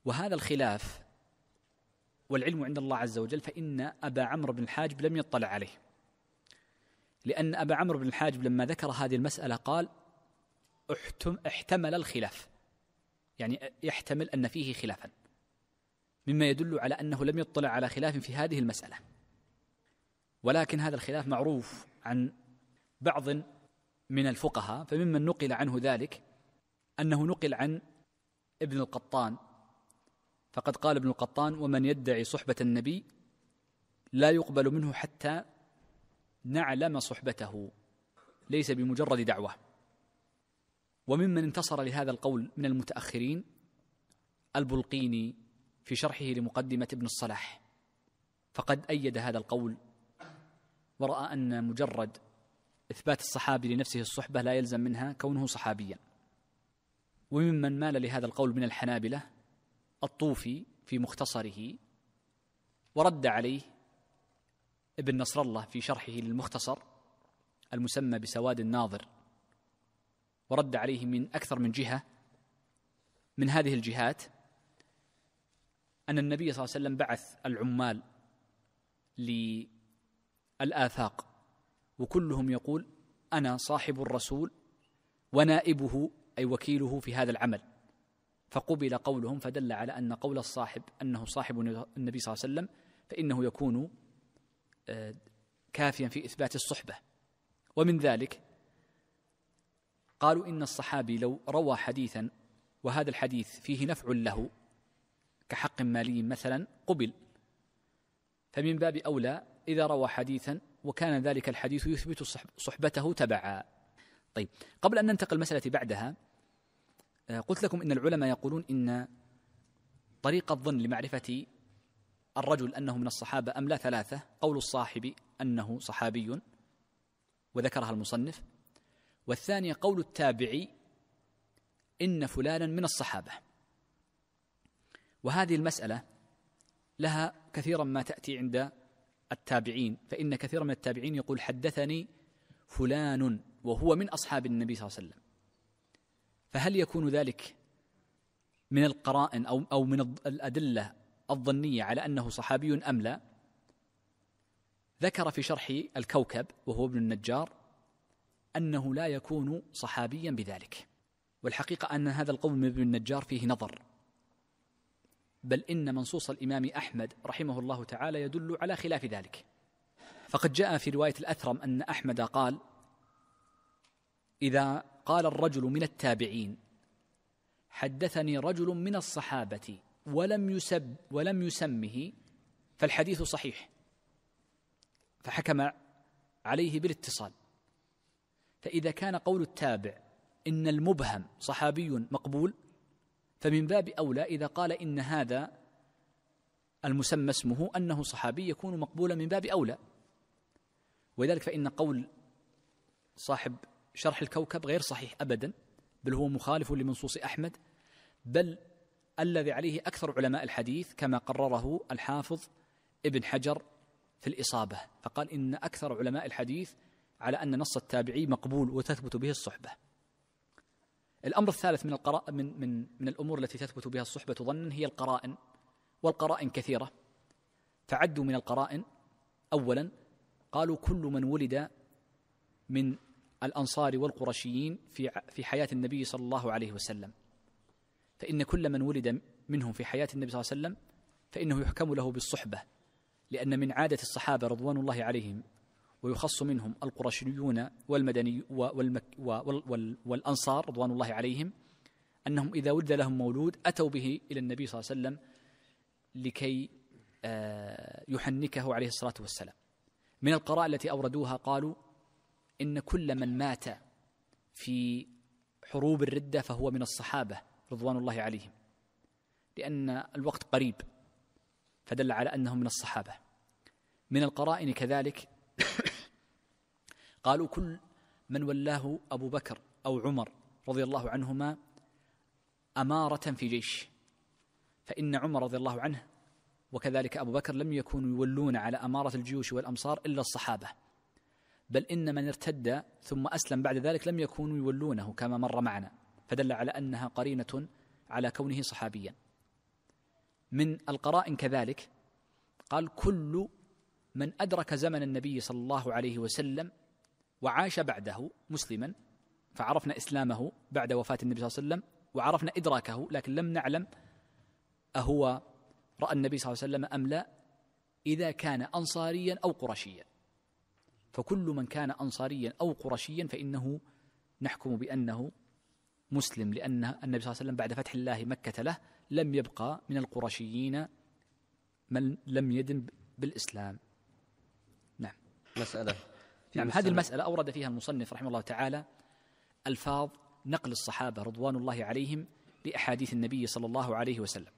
وهذا الخلاف والعلم عند الله عز وجل فإن أبا عمرو بن الحاجب لم يطلع عليه لأن أبا عمرو بن الحاجب لما ذكر هذه المسألة قال احتم احتمل الخلاف يعني يحتمل أن فيه خلافا مما يدل على أنه لم يطلع على خلاف في هذه المسألة ولكن هذا الخلاف معروف عن بعض من الفقهاء فممن نقل عنه ذلك انه نقل عن ابن القطان فقد قال ابن القطان ومن يدعي صحبه النبي لا يقبل منه حتى نعلم صحبته ليس بمجرد دعوه وممن انتصر لهذا القول من المتاخرين البلقيني في شرحه لمقدمه ابن الصلاح فقد ايد هذا القول وراى ان مجرد إثبات الصحابي لنفسه الصحبة لا يلزم منها كونه صحابيا وممن مال لهذا القول من الحنابلة الطوفي في مختصره ورد عليه ابن نصر الله في شرحه للمختصر المسمى بسواد الناظر ورد عليه من أكثر من جهة من هذه الجهات أن النبي صلى الله عليه وسلم بعث العمال للآفاق وكلهم يقول انا صاحب الرسول ونائبه اي وكيله في هذا العمل فقبل قولهم فدل على ان قول الصاحب انه صاحب النبي صلى الله عليه وسلم فانه يكون آه، كافيا في اثبات الصحبه ومن ذلك قالوا ان الصحابي لو روى حديثا وهذا الحديث فيه نفع له كحق مالي مثلا قبل فمن باب اولى اذا روى حديثا وكان ذلك الحديث يثبت صحبته تبعا طيب قبل أن ننتقل المسألة بعدها آه، قلت لكم إن العلماء يقولون إن طريق الظن لمعرفة الرجل أنه من الصحابة أم لا ثلاثة قول الصاحب أنه صحابي وذكرها المصنف والثانية قول التابعي إن فلانا من الصحابة وهذه المسألة لها كثيرا ما تأتي عند التابعين فإن كثيرا من التابعين يقول حدثني فلان وهو من أصحاب النبي صلى الله عليه وسلم فهل يكون ذلك من القرائن أو, أو من الأدلة الظنية على أنه صحابي أم لا ذكر في شرح الكوكب وهو ابن النجار أنه لا يكون صحابيا بذلك والحقيقة أن هذا القول من ابن النجار فيه نظر بل إن منصوص الإمام أحمد رحمه الله تعالى يدل على خلاف ذلك فقد جاء في رواية الأثرم أن أحمد قال إذا قال الرجل من التابعين حدثني رجل من الصحابة ولم يسب ولم يسمه فالحديث صحيح فحكم عليه بالاتصال فإذا كان قول التابع إن المبهم صحابي مقبول فمن باب اولى اذا قال ان هذا المسمى اسمه انه صحابي يكون مقبولا من باب اولى ولذلك فان قول صاحب شرح الكوكب غير صحيح ابدا بل هو مخالف لمنصوص احمد بل الذي عليه اكثر علماء الحديث كما قرره الحافظ ابن حجر في الاصابه فقال ان اكثر علماء الحديث على ان نص التابعي مقبول وتثبت به الصحبه الأمر الثالث من القراء من من من الأمور التي تثبت بها الصحبة ظنا هي القرائن والقرائن كثيرة فعدوا من القرائن أولا قالوا كل من ولد من الأنصار والقرشيين في في حياة النبي صلى الله عليه وسلم فإن كل من ولد منهم في حياة النبي صلى الله عليه وسلم فإنه يحكم له بالصحبة لأن من عادة الصحابة رضوان الله عليهم ويخص منهم القرشيون والمدني والمك والأنصار رضوان الله عليهم أنهم إذا ولد لهم مولود أتوا به إلى النبي صلى الله عليه وسلم لكي آه، يحنكه عليه الصلاة والسلام من القراء التي أوردوها قالوا إن كل من مات في حروب الردة فهو من الصحابة رضوان الله عليهم لأن الوقت قريب فدل على أنهم من الصحابة من القرائن كذلك قالوا كل من ولاه أبو بكر أو عمر رضي الله عنهما أمارة في جيش فإن عمر رضي الله عنه وكذلك أبو بكر لم يكونوا يولون على أمارة الجيوش والأمصار إلا الصحابة بل إن من ارتد ثم أسلم بعد ذلك لم يكونوا يولونه كما مر معنا فدل على أنها قرينة على كونه صحابيا من القرائن كذلك قال كل من أدرك زمن النبي صلى الله عليه وسلم وعاش بعده مسلما فعرفنا اسلامه بعد وفاه النبي صلى الله عليه وسلم وعرفنا ادراكه لكن لم نعلم اهو راى النبي صلى الله عليه وسلم ام لا اذا كان انصاريا او قرشيا فكل من كان انصاريا او قرشيا فانه نحكم بانه مسلم لان النبي صلى الله عليه وسلم بعد فتح الله مكه له لم يبقى من القرشيين من لم يدن بالاسلام نعم مساله نعم هذه المسألة أورد فيها المصنف رحمه الله تعالى ألفاظ نقل الصحابة رضوان الله عليهم لأحاديث النبي صلى الله عليه وسلم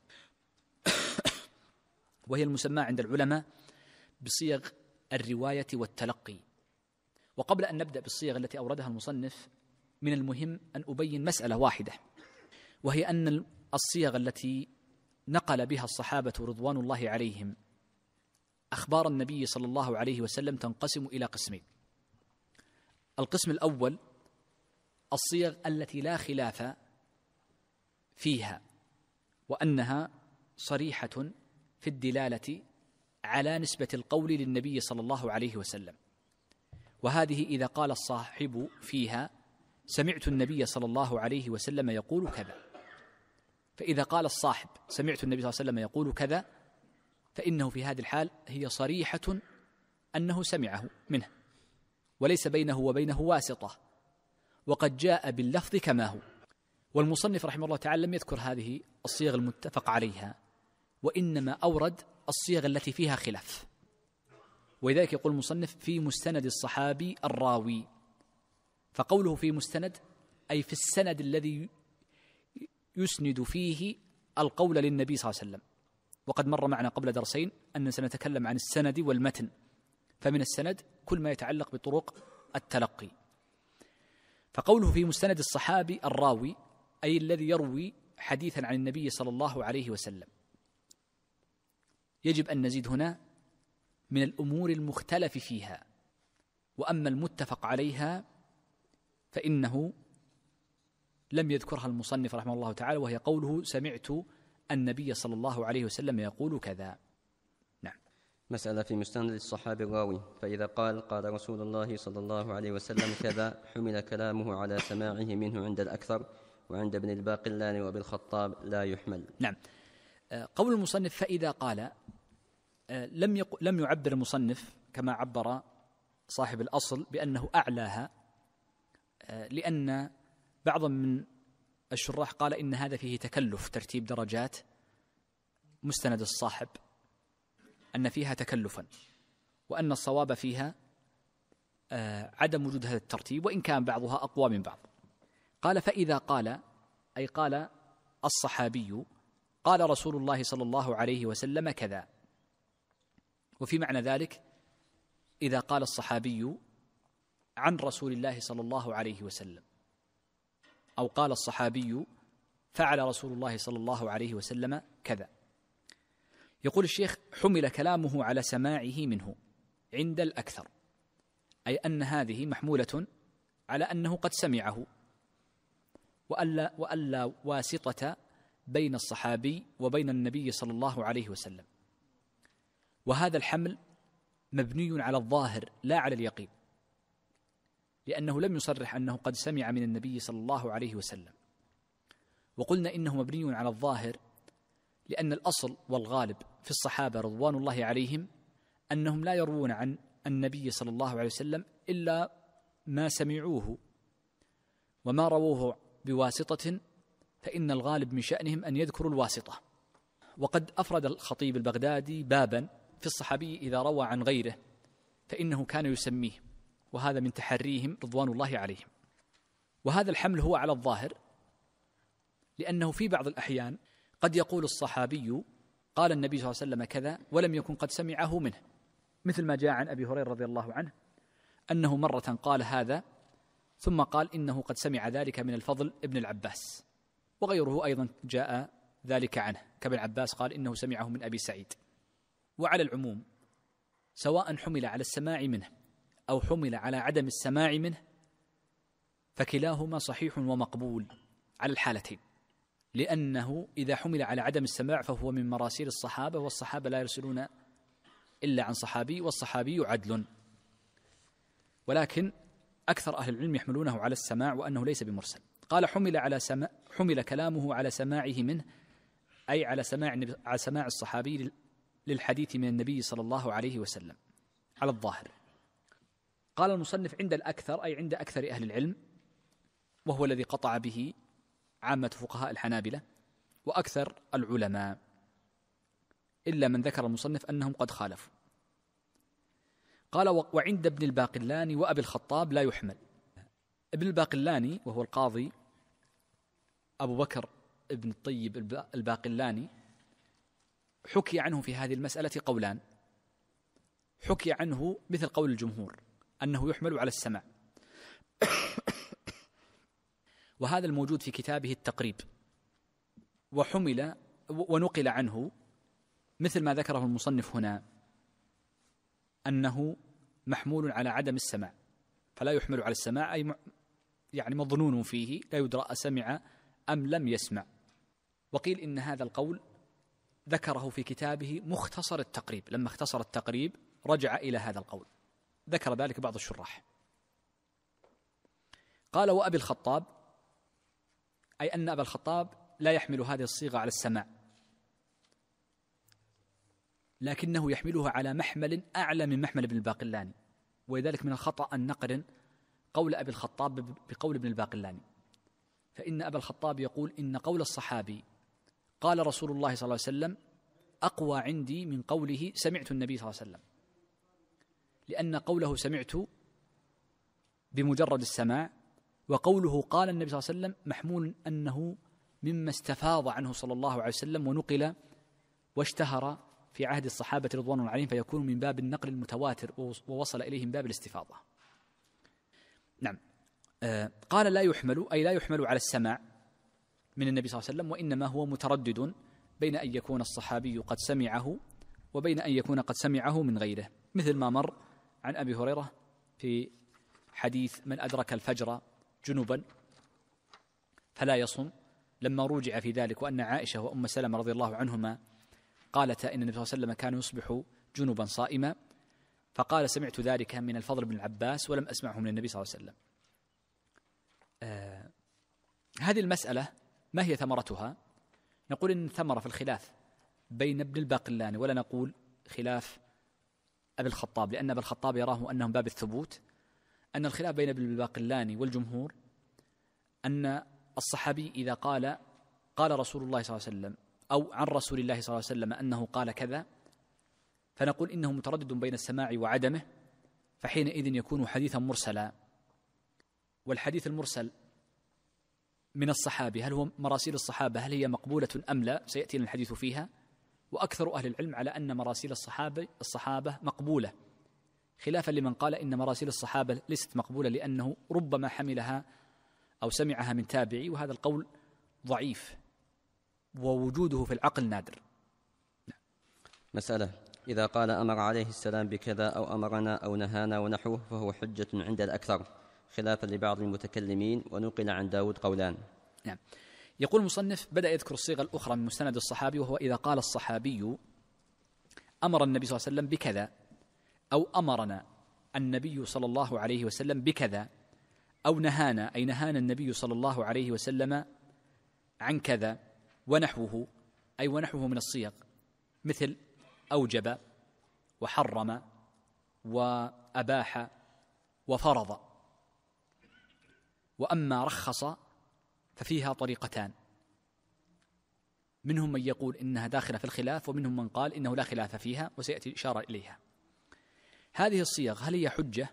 [coughs] وهي المسمى عند العلماء بصيغ الرواية والتلقي وقبل أن نبدأ بالصيغ التي أوردها المصنف من المهم أن أبين مسألة واحدة وهي أن الصيغ التي نقل بها الصحابة رضوان الله عليهم أخبار النبي صلى الله عليه وسلم تنقسم إلى قسمين القسم الاول الصيغ التي لا خلاف فيها وانها صريحه في الدلاله على نسبه القول للنبي صلى الله عليه وسلم وهذه اذا قال الصاحب فيها سمعت النبي صلى الله عليه وسلم يقول كذا فاذا قال الصاحب سمعت النبي صلى الله عليه وسلم يقول كذا فانه في هذه الحال هي صريحه انه سمعه منه وليس بينه وبينه واسطه وقد جاء باللفظ كما هو والمصنف رحمه الله تعالى لم يذكر هذه الصيغ المتفق عليها وانما اورد الصيغ التي فيها خلاف ولذلك يقول المصنف في مستند الصحابي الراوي فقوله في مستند اي في السند الذي يسند فيه القول للنبي صلى الله عليه وسلم وقد مر معنا قبل درسين ان سنتكلم عن السند والمتن فمن السند كل ما يتعلق بطرق التلقي فقوله في مستند الصحابي الراوي أي الذي يروي حديثا عن النبي صلى الله عليه وسلم يجب أن نزيد هنا من الأمور المختلف فيها وأما المتفق عليها فإنه لم يذكرها المصنف رحمه الله تعالى وهي قوله سمعت النبي صلى الله عليه وسلم يقول كذا مسألة في مستند الصحابي الراوي فإذا قال قال رسول الله صلى الله عليه وسلم كذا حمل كلامه على سماعه منه عند الأكثر وعند ابن الباقلاني وابن الخطاب لا يحمل نعم آه، قول المصنف فإذا قال آه، لم يق... لم يعبر المصنف كما عبر صاحب الأصل بأنه أعلاها آه، لأن بعض من الشراح قال إن هذا فيه تكلف ترتيب درجات مستند الصاحب أن فيها تكلفا وأن الصواب فيها آه، عدم وجود هذا الترتيب وإن كان بعضها أقوى من بعض قال فإذا قال أي قال الصحابي قال رسول الله صلى الله عليه وسلم كذا وفي معنى ذلك إذا قال الصحابي عن رسول الله صلى الله عليه وسلم أو قال الصحابي فعل رسول الله صلى الله عليه وسلم كذا يقول الشيخ حمل كلامه على سماعه منه عند الاكثر اي ان هذه محموله على انه قد سمعه والا والا واسطه بين الصحابي وبين النبي صلى الله عليه وسلم وهذا الحمل مبني على الظاهر لا على اليقين لانه لم يصرح انه قد سمع من النبي صلى الله عليه وسلم وقلنا انه مبني على الظاهر لأن الأصل والغالب في الصحابة رضوان الله عليهم أنهم لا يروون عن النبي صلى الله عليه وسلم إلا ما سمعوه وما رووه بواسطة فإن الغالب من شأنهم أن يذكروا الواسطة وقد أفرد الخطيب البغدادي بابا في الصحابي إذا روى عن غيره فإنه كان يسميه وهذا من تحريهم رضوان الله عليهم وهذا الحمل هو على الظاهر لأنه في بعض الأحيان قد يقول الصحابي قال النبي صلى الله عليه وسلم كذا ولم يكن قد سمعه منه مثل ما جاء عن ابي هريره رضي الله عنه انه مره قال هذا ثم قال انه قد سمع ذلك من الفضل ابن العباس وغيره ايضا جاء ذلك عنه كابن عباس قال انه سمعه من ابي سعيد وعلى العموم سواء حمل على السماع منه او حمل على عدم السماع منه فكلاهما صحيح ومقبول على الحالتين لأنه إذا حمل على عدم السماع فهو من مراسيل الصحابة والصحابة لا يرسلون إلا عن صحابي والصحابي عدل ولكن أكثر أهل العلم يحملونه على السماع وأنه ليس بمرسل قال حمل على سما حمل كلامه على سماعه منه أي على سماع على سماع الصحابي للحديث من النبي صلى الله عليه وسلم على الظاهر قال المصنف عند الأكثر أي عند أكثر أهل العلم وهو الذي قطع به عامة فقهاء الحنابلة وأكثر العلماء إلا من ذكر المصنف أنهم قد خالفوا قال وعند ابن الباقلاني وأبي الخطاب لا يحمل ابن الباقلاني وهو القاضي أبو بكر ابن الطيب الباقلاني حكي عنه في هذه المسألة قولان حكي عنه مثل قول الجمهور أنه يحمل على السمع وهذا الموجود في كتابه التقريب وحمل ونقل عنه مثل ما ذكره المصنف هنا انه محمول على عدم السماع فلا يحمل على السماع اي يعني مظنون فيه لا يدرى سمع ام لم يسمع وقيل ان هذا القول ذكره في كتابه مختصر التقريب لما اختصر التقريب رجع الى هذا القول ذكر ذلك بعض الشراح قال وابي الخطاب أي أن أبا الخطاب لا يحمل هذه الصيغة على السماع لكنه يحملها على محمل أعلى من محمل ابن الباقلاني ولذلك من الخطأ أن نقرن قول أبي الخطاب بقول ابن الباقلاني فإن أبا الخطاب يقول إن قول الصحابي قال رسول الله صلى الله عليه وسلم أقوى عندي من قوله سمعت النبي صلى الله عليه وسلم لأن قوله سمعت بمجرد السماع وقوله قال النبي صلى الله عليه وسلم محمول أنه مما استفاض عنه صلى الله عليه وسلم ونقل واشتهر في عهد الصحابة رضوان الله عليهم فيكون من باب النقل المتواتر ووصل إليه من باب الاستفاضة نعم آه، قال لا يحمل أي لا يحمل على السماع من النبي صلى الله عليه وسلم وإنما هو متردد بين أن يكون الصحابي قد سمعه وبين أن يكون قد سمعه من غيره مثل ما مر عن أبي هريرة في حديث من أدرك الفجر جنوبا فلا يصوم لما روجع في ذلك وأن عائشة وأم سلمة رضي الله عنهما قالتا إن النبي صلى الله عليه وسلم كان يصبح جنوبا صائما فقال سمعت ذلك من الفضل بن العباس ولم أسمعه من النبي صلى الله عليه وسلم آه هذه المسألة ما هي ثمرتها نقول إن الثمرة في الخلاف بين ابن الباقلاني ولا نقول خلاف أبي الخطاب لأن أبي الخطاب يراه أنهم باب الثبوت أن الخلاف بين ابن الباقلاني والجمهور أن الصحابي إذا قال قال رسول الله صلى الله عليه وسلم أو عن رسول الله صلى الله عليه وسلم أنه قال كذا فنقول إنه متردد بين السماع وعدمه فحينئذ يكون حديثا مرسلا والحديث المرسل من الصحابي هل هو مراسيل الصحابة هل هي مقبولة أم لا سيأتينا الحديث فيها وأكثر أهل العلم على أن مراسيل الصحابة الصحابة مقبولة خلافا لمن قال إن مراسيل الصحابة ليست مقبولة لأنه ربما حملها أو سمعها من تابعي وهذا القول ضعيف ووجوده في العقل نادر مسألة إذا قال أمر عليه السلام بكذا أو أمرنا أو نهانا ونحوه فهو حجة عند الأكثر خلافا لبعض المتكلمين ونقل عن داود قولان نعم يقول المصنف بدأ يذكر الصيغة الأخرى من مستند الصحابي وهو إذا قال الصحابي أمر النبي صلى الله عليه وسلم بكذا او امرنا النبي صلى الله عليه وسلم بكذا او نهانا اي نهانا النبي صلى الله عليه وسلم عن كذا ونحوه اي ونحوه من الصيغ مثل اوجب وحرم واباح وفرض واما رخص ففيها طريقتان منهم من يقول انها داخله في الخلاف ومنهم من قال انه لا خلاف فيها وسياتي اشاره اليها هذه الصيغ هل هي حجة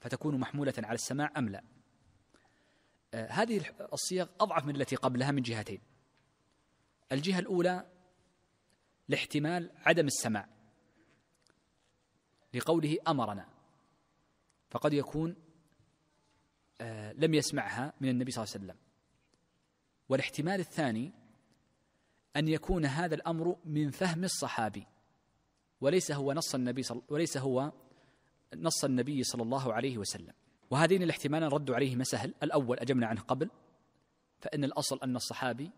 فتكون محمولة على السماع أم لا آه، هذه الصيغ أضعف من التي قبلها من جهتين الجهة الأولى لاحتمال عدم السماع لقوله أمرنا فقد يكون آه، لم يسمعها من النبي صلى الله عليه وسلم والاحتمال الثاني أن يكون هذا الأمر من فهم الصحابي وليس هو نص النبي صل... وليس هو نص النبي صلى الله عليه وسلم وهذين الاحتمال رد عليهما سهل الأول أجبنا عنه قبل فإن الأصل أن الصحابي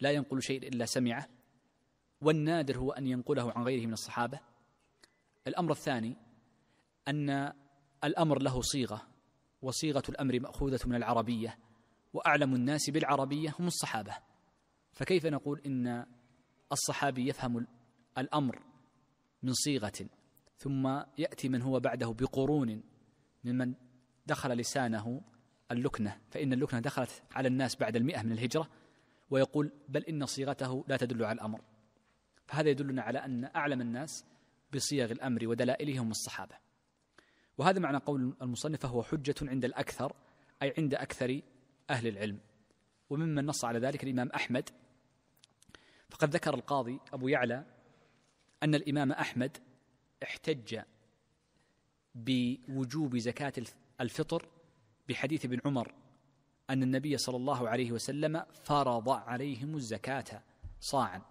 لا ينقل شيء إلا سمعه والنادر هو أن ينقله عن غيره من الصحابة الأمر الثاني أن الأمر له صيغة وصيغة الأمر مأخوذة من العربية وأعلم الناس بالعربية هم الصحابة فكيف نقول إن الصحابي يفهم الأمر من صيغة ثم ياتي من هو بعده بقرون ممن دخل لسانه اللكنه فان اللكنه دخلت على الناس بعد المئه من الهجره ويقول بل ان صيغته لا تدل على الامر فهذا يدلنا على ان اعلم الناس بصيغ الامر ودلائلهم الصحابه وهذا معنى قول المصنف فهو حجه عند الاكثر اي عند اكثر اهل العلم وممن نص على ذلك الامام احمد فقد ذكر القاضي ابو يعلى ان الامام احمد احتج بوجوب زكاة الفطر بحديث ابن عمر أن النبي صلى الله عليه وسلم فرض عليهم الزكاة صاعا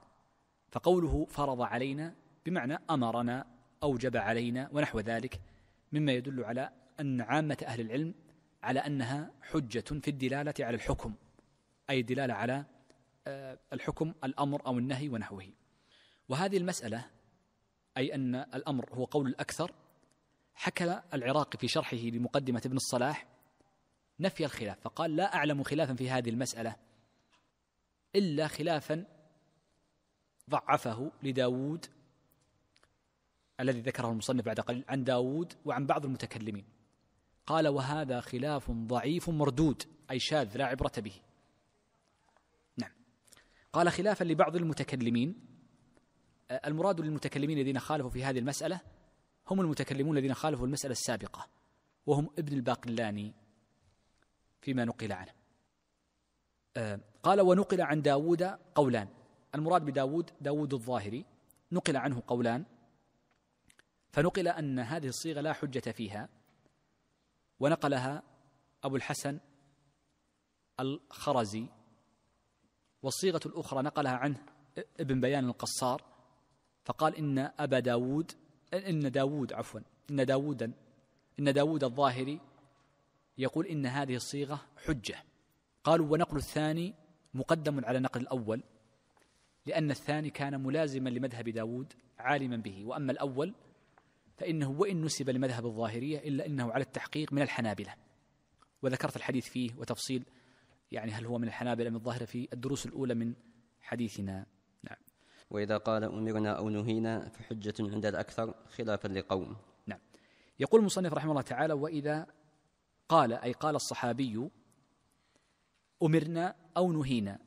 فقوله فرض علينا بمعنى أمرنا أوجب علينا ونحو ذلك مما يدل على أن عامة أهل العلم على أنها حجة في الدلالة على الحكم أي الدلالة على آه، الحكم الأمر أو النهي ونحوه وهذه المسألة أي أن الأمر هو قول الأكثر حكى العراقي في شرحه لمقدمة ابن الصلاح نفي الخلاف فقال لا أعلم خلافا في هذه المسألة إلا خلافا ضعفه لداود الذي ذكره المصنف بعد قليل عن داود وعن بعض المتكلمين قال وهذا خلاف ضعيف مردود أي شاذ لا عبرة به نعم قال خلافا لبعض المتكلمين المراد للمتكلمين الذين خالفوا في هذه المسألة هم المتكلمون الذين خالفوا المسألة السابقة وهم ابن الباقلاني فيما نقل عنه آه، قال ونقل عن داود قولان المراد بداود داود الظاهري نقل عنه قولان فنقل أن هذه الصيغة لا حجة فيها ونقلها أبو الحسن الخرزي والصيغة الأخرى نقلها عنه ابن بيان القصار فقال إن أبا داود إن داود عفوا إن داودا إن داود الظاهري يقول إن هذه الصيغة حجة قالوا ونقل الثاني مقدم على نقل الأول لأن الثاني كان ملازما لمذهب داود عالما به وأما الأول فإنه وإن نسب لمذهب الظاهرية إلا أنه على التحقيق من الحنابلة وذكرت الحديث فيه وتفصيل يعني هل هو من الحنابلة من الظاهرة في الدروس الأولى من حديثنا وإذا قال أمرنا أو نهينا فحجة عند الأكثر خلافا لقوم نعم يقول المصنف رحمه الله تعالى وإذا قال أي قال الصحابي أمرنا أو نهينا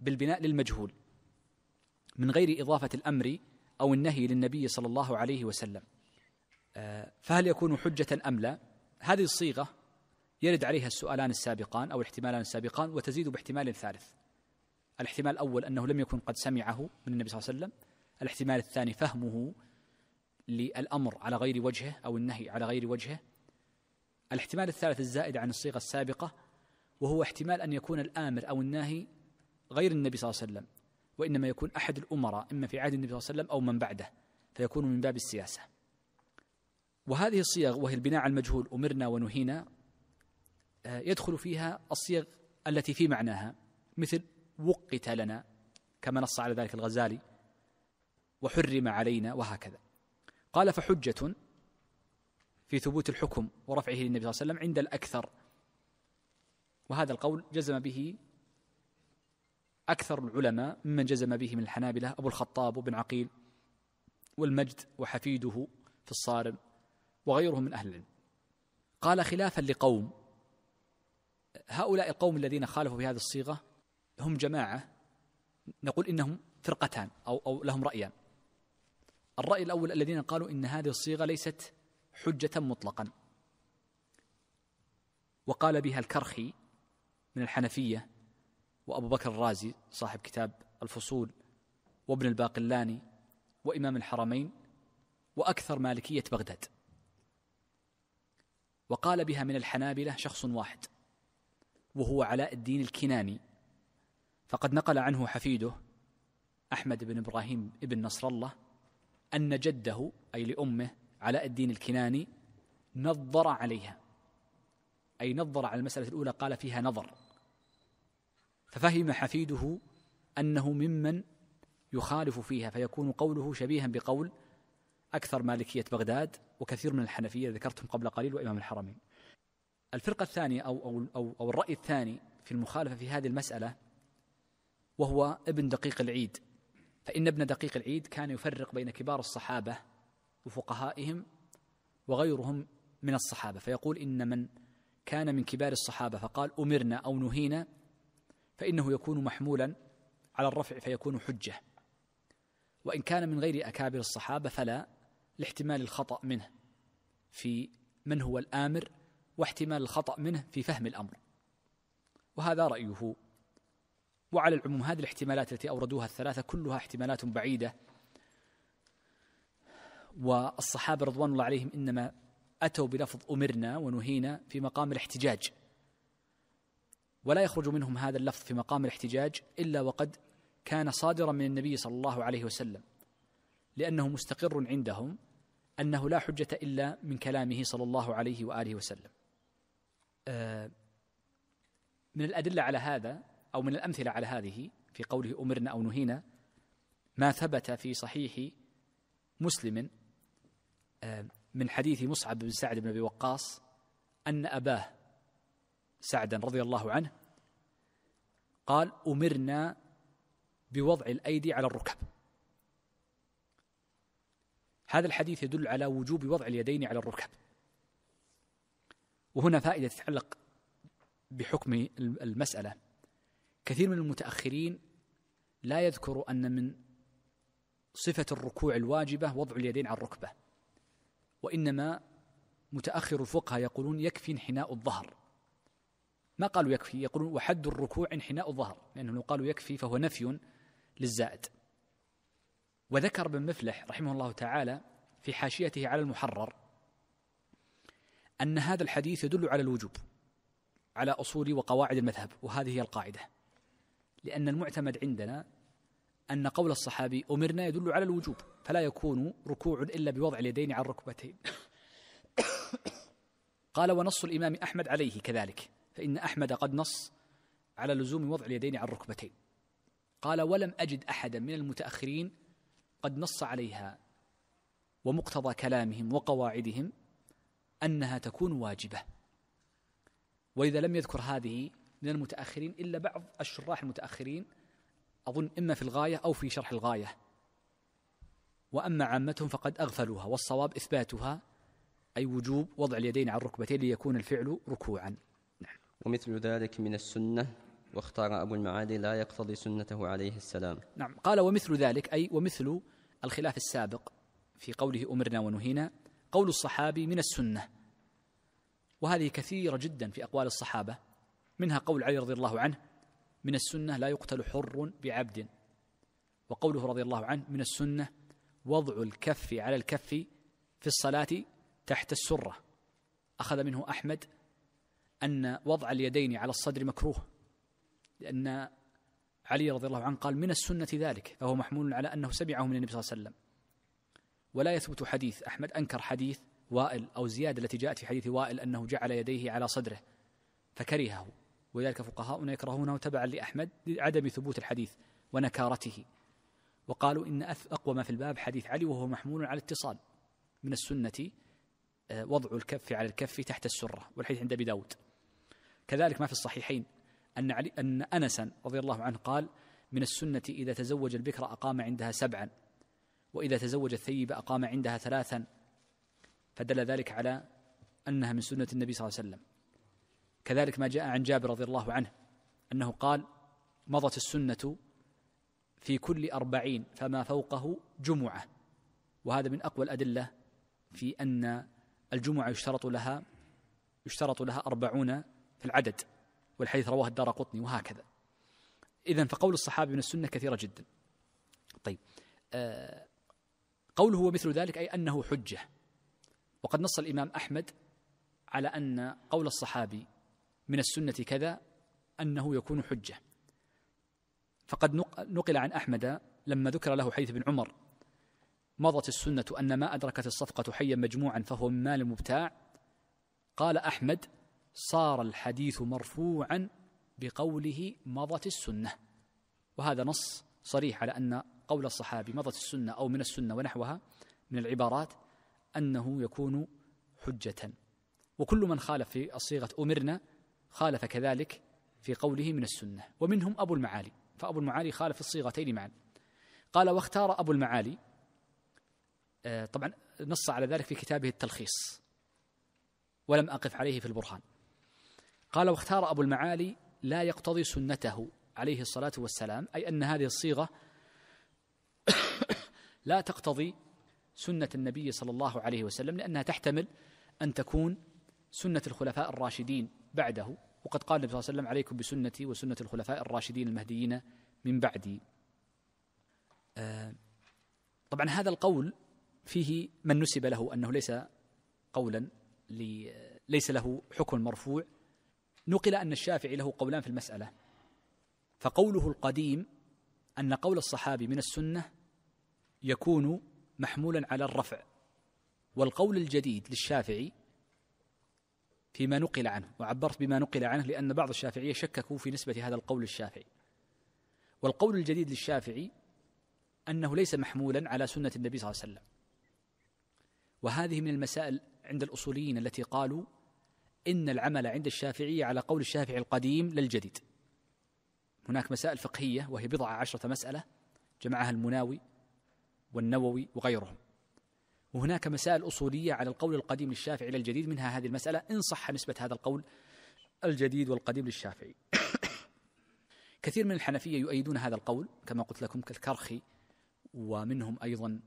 بالبناء للمجهول من غير إضافة الأمر أو النهي للنبي صلى الله عليه وسلم آه، فهل يكون حجة أم لا هذه الصيغة يرد عليها السؤالان السابقان أو الاحتمالان السابقان وتزيد باحتمال ثالث الاحتمال الأول أنه لم يكن قد سمعه من النبي صلى الله عليه وسلم الاحتمال الثاني فهمه للأمر على غير وجهه أو النهي على غير وجهه الاحتمال الثالث الزائد عن الصيغة السابقة وهو احتمال أن يكون الآمر أو الناهي غير النبي صلى الله عليه وسلم وإنما يكون أحد الأمراء إما في عهد النبي صلى الله عليه وسلم أو من بعده فيكون من باب السياسة وهذه الصيغ وهي البناء على المجهول أمرنا ونهينا آه، يدخل فيها الصيغ التي في معناها مثل وقت لنا كما نص على ذلك الغزالي وحرم علينا وهكذا قال فحجة في ثبوت الحكم ورفعه للنبي صلى الله عليه وسلم عند الأكثر وهذا القول جزم به أكثر العلماء ممن جزم به من الحنابلة أبو الخطاب وابن عقيل والمجد وحفيده في الصارم وغيرهم من أهل العلم قال خلافا لقوم هؤلاء القوم الذين خالفوا بهذه الصيغة هم جماعة نقول إنهم فرقتان أو, أو لهم رأيان الرأي الأول الذين قالوا إن هذه الصيغة ليست حجة مطلقا وقال بها الكرخي من الحنفية وأبو بكر الرازي صاحب كتاب الفصول وابن الباقلاني وإمام الحرمين وأكثر مالكية بغداد وقال بها من الحنابلة شخص واحد وهو علاء الدين الكناني فقد نقل عنه حفيده احمد بن ابراهيم بن نصر الله ان جده اي لامه علاء الدين الكناني نظر عليها اي نظر على المساله الاولى قال فيها نظر ففهم حفيده انه ممن يخالف فيها فيكون قوله شبيها بقول اكثر مالكيه بغداد وكثير من الحنفيه ذكرتهم قبل قليل وامام الحرمين الفرقه الثانيه او او او, أو الراي الثاني في المخالفه في هذه المساله وهو ابن دقيق العيد فإن ابن دقيق العيد كان يفرق بين كبار الصحابة وفقهائهم وغيرهم من الصحابة فيقول إن من كان من كبار الصحابة فقال أمرنا أو نهينا فإنه يكون محمولا على الرفع فيكون حجة وإن كان من غير أكابر الصحابة فلا لاحتمال الخطأ منه في من هو الآمر واحتمال الخطأ منه في فهم الأمر وهذا رأيه وعلى العموم هذه الاحتمالات التي أوردوها الثلاثة كلها احتمالات بعيدة والصحابة رضوان الله عليهم إنما أتوا بلفظ أمرنا ونهينا في مقام الاحتجاج ولا يخرج منهم هذا اللفظ في مقام الاحتجاج إلا وقد كان صادرا من النبي صلى الله عليه وسلم لأنه مستقر عندهم أنه لا حجة إلا من كلامه صلى الله عليه وآله وسلم آه، من الأدلة على هذا أو من الأمثلة على هذه في قوله أمرنا أو نهينا ما ثبت في صحيح مسلم آه، من حديث مصعب بن سعد بن أبي وقاص أن أباه سعدا رضي الله عنه قال أمرنا بوضع الأيدي على الركب هذا الحديث يدل على وجوب وضع اليدين على الركب وهنا فائدة تتعلق بحكم المسألة كثير من المتاخرين لا يذكر ان من صفه الركوع الواجبه وضع اليدين على الركبه وانما متاخر الفقهاء يقولون يكفي انحناء الظهر ما قالوا يكفي يقولون وحد الركوع انحناء الظهر لانه لو قالوا يكفي فهو نفي للزائد وذكر ابن مفلح رحمه الله تعالى في حاشيته على المحرر ان هذا الحديث يدل على الوجوب على اصول وقواعد المذهب وهذه هي القاعده لأن المعتمد عندنا أن قول الصحابي أمرنا يدل على الوجوب فلا يكون ركوع إلا بوضع اليدين على الركبتين [coughs] قال ونص الإمام أحمد عليه كذلك فإن أحمد قد نص على لزوم وضع اليدين على الركبتين قال ولم أجد أحدا من المتأخرين قد نص عليها ومقتضى كلامهم وقواعدهم أنها تكون واجبة وإذا لم يذكر هذه من المتأخرين إلا بعض الشراح المتأخرين أظن إما في الغاية أو في شرح الغاية وأما عامتهم فقد أغفلوها والصواب إثباتها أي وجوب وضع اليدين على الركبتين ليكون الفعل ركوعا نعم. ومثل ذلك من السنة واختار أبو المعالي لا يقتضي سنته عليه السلام نعم قال ومثل ذلك أي ومثل الخلاف السابق في قوله أمرنا ونهينا قول الصحابي من السنة وهذه كثيرة جدا في أقوال الصحابة منها قول علي رضي الله عنه من السنة لا يقتل حر بعبد وقوله رضي الله عنه من السنة وضع الكف على الكف في الصلاة تحت السرة أخذ منه أحمد أن وضع اليدين على الصدر مكروه لأن علي رضي الله عنه قال من السنة ذلك فهو محمول على أنه سمعه من النبي صلى الله عليه وسلم ولا يثبت حديث أحمد أنكر حديث وائل أو زيادة التي جاءت في حديث وائل أنه جعل يديه على صدره فكرهه ولذلك فقهاؤنا يكرهونه تبعا لأحمد لعدم ثبوت الحديث ونكارته وقالوا إن أقوى ما في الباب حديث علي وهو محمول على اتصال من السنة آه، وضع الكف على الكف تحت السرة والحديث عند أبي داود كذلك ما في الصحيحين أن, علي أن أنسا رضي الله عنه قال من السنة إذا تزوج البكر أقام عندها سبعا وإذا تزوج الثيب أقام عندها ثلاثا فدل ذلك على أنها من سنة النبي صلى الله عليه وسلم كذلك ما جاء عن جابر رضي الله عنه أنه قال مضت السنة في كل أربعين فما فوقه جمعة وهذا من أقوى الأدلة في أن الجمعة يشترط لها يشترط لها أربعون في العدد والحديث رواه الدار قطني وهكذا إذا فقول الصحابي من السنة كثيرة جدا طيب آه، قوله ومثل ذلك أي أنه حجة وقد نص الإمام أحمد على أن قول الصحابي من السنة كذا أنه يكون حجة فقد نقل عن أحمد لما ذكر له حديث بن عمر مضت السنة أن ما أدركت الصفقة حيا مجموعا فهو من مال مبتاع قال أحمد صار الحديث مرفوعا بقوله مضت السنة وهذا نص صريح على أن قول الصحابي مضت السنة أو من السنة ونحوها من العبارات أنه يكون حجة وكل من خالف في الصيغة أمرنا خالف كذلك في قوله من السنة ومنهم أبو المعالي فأبو المعالي خالف الصيغتين معا قال واختار أبو المعالي آه، طبعا نص على ذلك في كتابه التلخيص ولم أقف عليه في البرهان قال واختار أبو المعالي لا يقتضي سنته عليه الصلاة والسلام أي أن هذه الصيغة [coughs] لا تقتضي سنة النبي صلى الله عليه وسلم لأنها تحتمل أن تكون سنة الخلفاء الراشدين بعده وقد قال النبي صلى الله عليه وسلم عليكم بسنتي وسنة الخلفاء الراشدين المهديين من بعدي آه، طبعا هذا القول فيه من نسب له أنه ليس قولا لي ليس له حكم مرفوع نقل أن الشافعي له قولان في المسألة فقوله القديم أن قول الصحابي من السنة يكون محمولا على الرفع والقول الجديد للشافعي فيما نقل عنه وعبرت بما نقل عنه لأن بعض الشافعية شككوا في نسبة هذا القول للشافعي والقول الجديد للشافعي أنه ليس محمولا على سنة النبي صلى الله عليه وسلم وهذه من المسائل عند الأصوليين التي قالوا إن العمل عند الشافعية على قول الشافعي القديم للجديد هناك مسائل فقهية وهي بضع عشرة مسألة جمعها المناوي والنووي وغيرهم وهناك مسائل أصولية على القول القديم للشافعي إلى الجديد منها هذه المسألة إن صح نسبة هذا القول الجديد والقديم للشافعي [coughs] كثير من الحنفية يؤيدون هذا القول كما قلت لكم كالكرخي ومنهم أيضا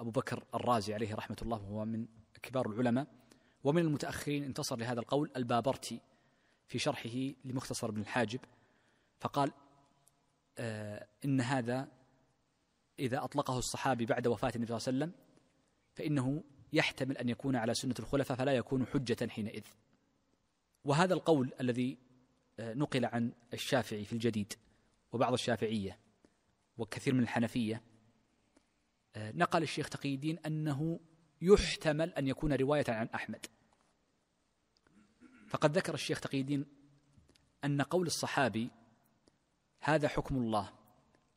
أبو بكر الرازي عليه رحمة الله وهو من كبار العلماء ومن المتأخرين انتصر لهذا القول البابرتي في شرحه لمختصر ابن الحاجب فقال آه، إن هذا إذا أطلقه الصحابي بعد وفاة النبي صلى الله عليه وسلم فإنه يحتمل أن يكون على سنة الخلفاء فلا يكون حجة حينئذ وهذا القول الذي آه، نقل عن الشافعي في الجديد وبعض الشافعية وكثير من الحنفية آه، نقل الشيخ تقي الدين أنه يحتمل أن يكون رواية عن أحمد فقد ذكر الشيخ تقي الدين أن قول الصحابي هذا حكم الله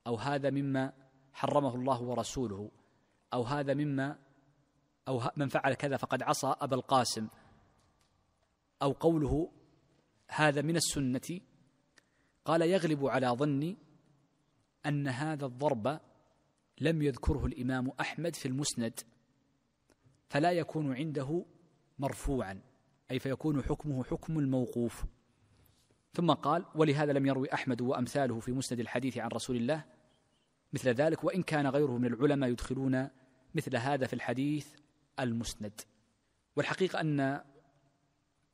أو هذا مما حرمه الله ورسوله أو هذا مما أو من فعل كذا فقد عصى أبا القاسم أو قوله هذا من السنة قال يغلب على ظني أن هذا الضرب لم يذكره الإمام أحمد في المسند فلا يكون عنده مرفوعا أي فيكون حكمه حكم الموقوف ثم قال ولهذا لم يروي أحمد وأمثاله في مسند الحديث عن رسول الله مثل ذلك وإن كان غيره من العلماء يدخلون مثل هذا في الحديث المسند والحقيقة أن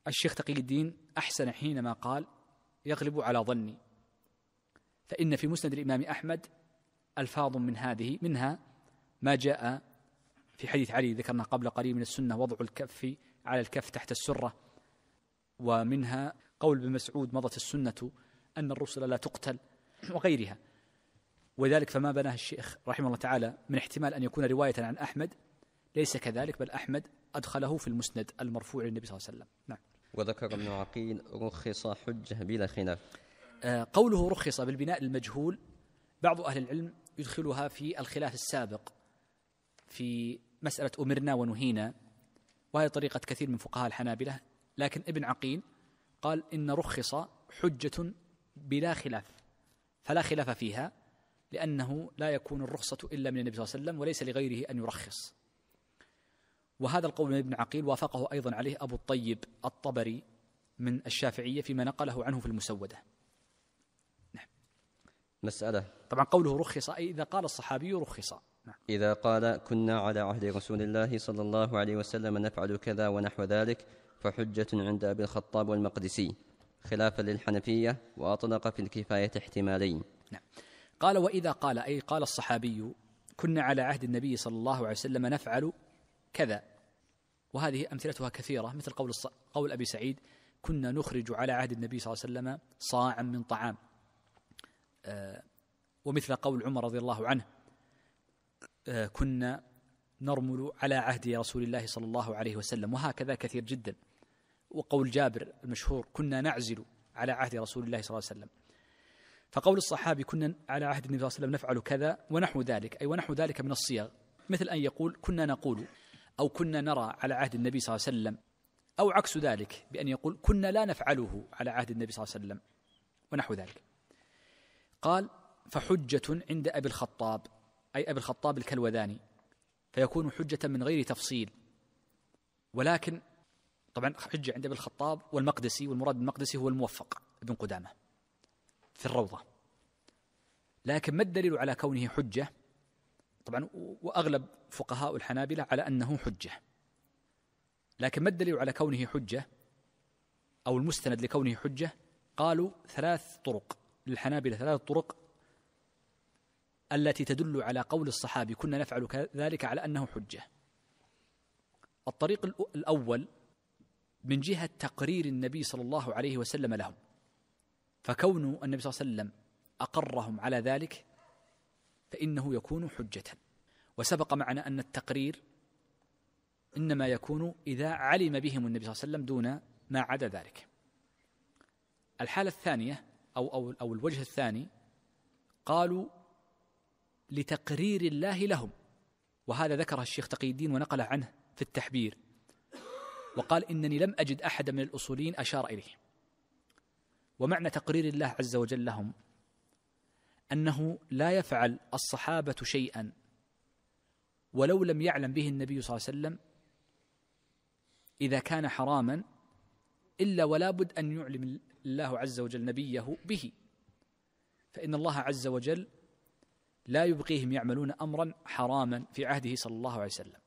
الشيخ تقي الدين أحسن حينما قال يغلب على ظني فإن في مسند الإمام أحمد ألفاظ من هذه منها ما جاء في حديث علي ذكرناه قبل قليل من السنة وضع الكف على الكف تحت السرة ومنها قول ابن مسعود مضت السنة أن الرسل لا تقتل وغيرها ولذلك فما بناه الشيخ رحمه الله تعالى من احتمال أن يكون رواية عن أحمد ليس كذلك بل أحمد أدخله في المسند المرفوع للنبي صلى الله عليه وسلم نعم وذكر ابن عقيل رخص حجة بلا خلاف آه، قوله رخص بالبناء المجهول بعض أهل العلم يدخلها في الخلاف السابق في مسألة أمرنا ونهينا وهي طريقة كثير من فقهاء الحنابلة لكن ابن عقيل قال إن رخص حجة بلا خلاف فلا خلاف فيها لأنه لا يكون الرخصة إلا من النبي صلى الله عليه وسلم وليس لغيره أن يرخص وهذا القول من ابن عقيل وافقه أيضا عليه أبو الطيب الطبري من الشافعية فيما نقله عنه في المسودة نعم مسألة طبعا قوله رخص أي إذا قال الصحابي رخص نعم. إذا قال كنا على عهد رسول الله صلى الله عليه وسلم نفعل كذا ونحو ذلك فحجة عند أبي الخطاب والمقدسي خلافا للحنفية وأطلق في الكفاية احتمالين نعم. قال وإذا قال أي قال الصحابي كنا على عهد النبي صلى الله عليه وسلم نفعل كذا وهذه أمثلتها كثيرة مثل قول الص... قول أبي سعيد كنا نخرج على عهد النبي صلى الله عليه وسلم صاعا من طعام آه ومثل قول عمر رضي الله عنه آه كنا نرمل على عهد رسول الله صلى الله عليه وسلم وهكذا كثير جدا وقول جابر المشهور كنا نعزل على عهد رسول الله صلى الله عليه وسلم فقول الصحابي كنا على عهد النبي صلى الله عليه وسلم نفعل كذا ونحو ذلك أي ونحو ذلك من الصيغ مثل أن يقول كنا نقول أو كنا نرى على عهد النبي صلى الله عليه وسلم أو عكس ذلك بأن يقول كنا لا نفعله على عهد النبي صلى الله عليه وسلم ونحو ذلك قال فحجة عند أبي الخطاب أي أبي الخطاب الكلوذاني فيكون حجة من غير تفصيل ولكن طبعا حجة عند أبي الخطاب والمقدسي والمراد بالمقدسي هو الموفق ابن قدامة في الروضة لكن ما الدليل على كونه حجة طبعا واغلب فقهاء الحنابله على انه حجه لكن ما الدليل على كونه حجه او المستند لكونه حجه قالوا ثلاث طرق للحنابله ثلاث طرق التي تدل على قول الصحابي كنا نفعل ذلك على انه حجه الطريق الاول من جهه تقرير النبي صلى الله عليه وسلم لهم فكون النبي صلى الله عليه وسلم اقرهم على ذلك فإنه يكون حجة وسبق معنا أن التقرير إنما يكون إذا علم بهم النبي صلى الله عليه وسلم دون ما عدا ذلك الحالة الثانية أو, أو, أو الوجه الثاني قالوا لتقرير الله لهم وهذا ذكره الشيخ تقي الدين ونقله عنه في التحبير وقال إنني لم أجد أحدا من الأصوليين أشار إليه ومعنى تقرير الله عز وجل لهم انه لا يفعل الصحابه شيئا ولو لم يعلم به النبي صلى الله عليه وسلم اذا كان حراما الا ولا بد ان يعلم الله عز وجل نبيه به فان الله عز وجل لا يبقيهم يعملون امرا حراما في عهده صلى الله عليه وسلم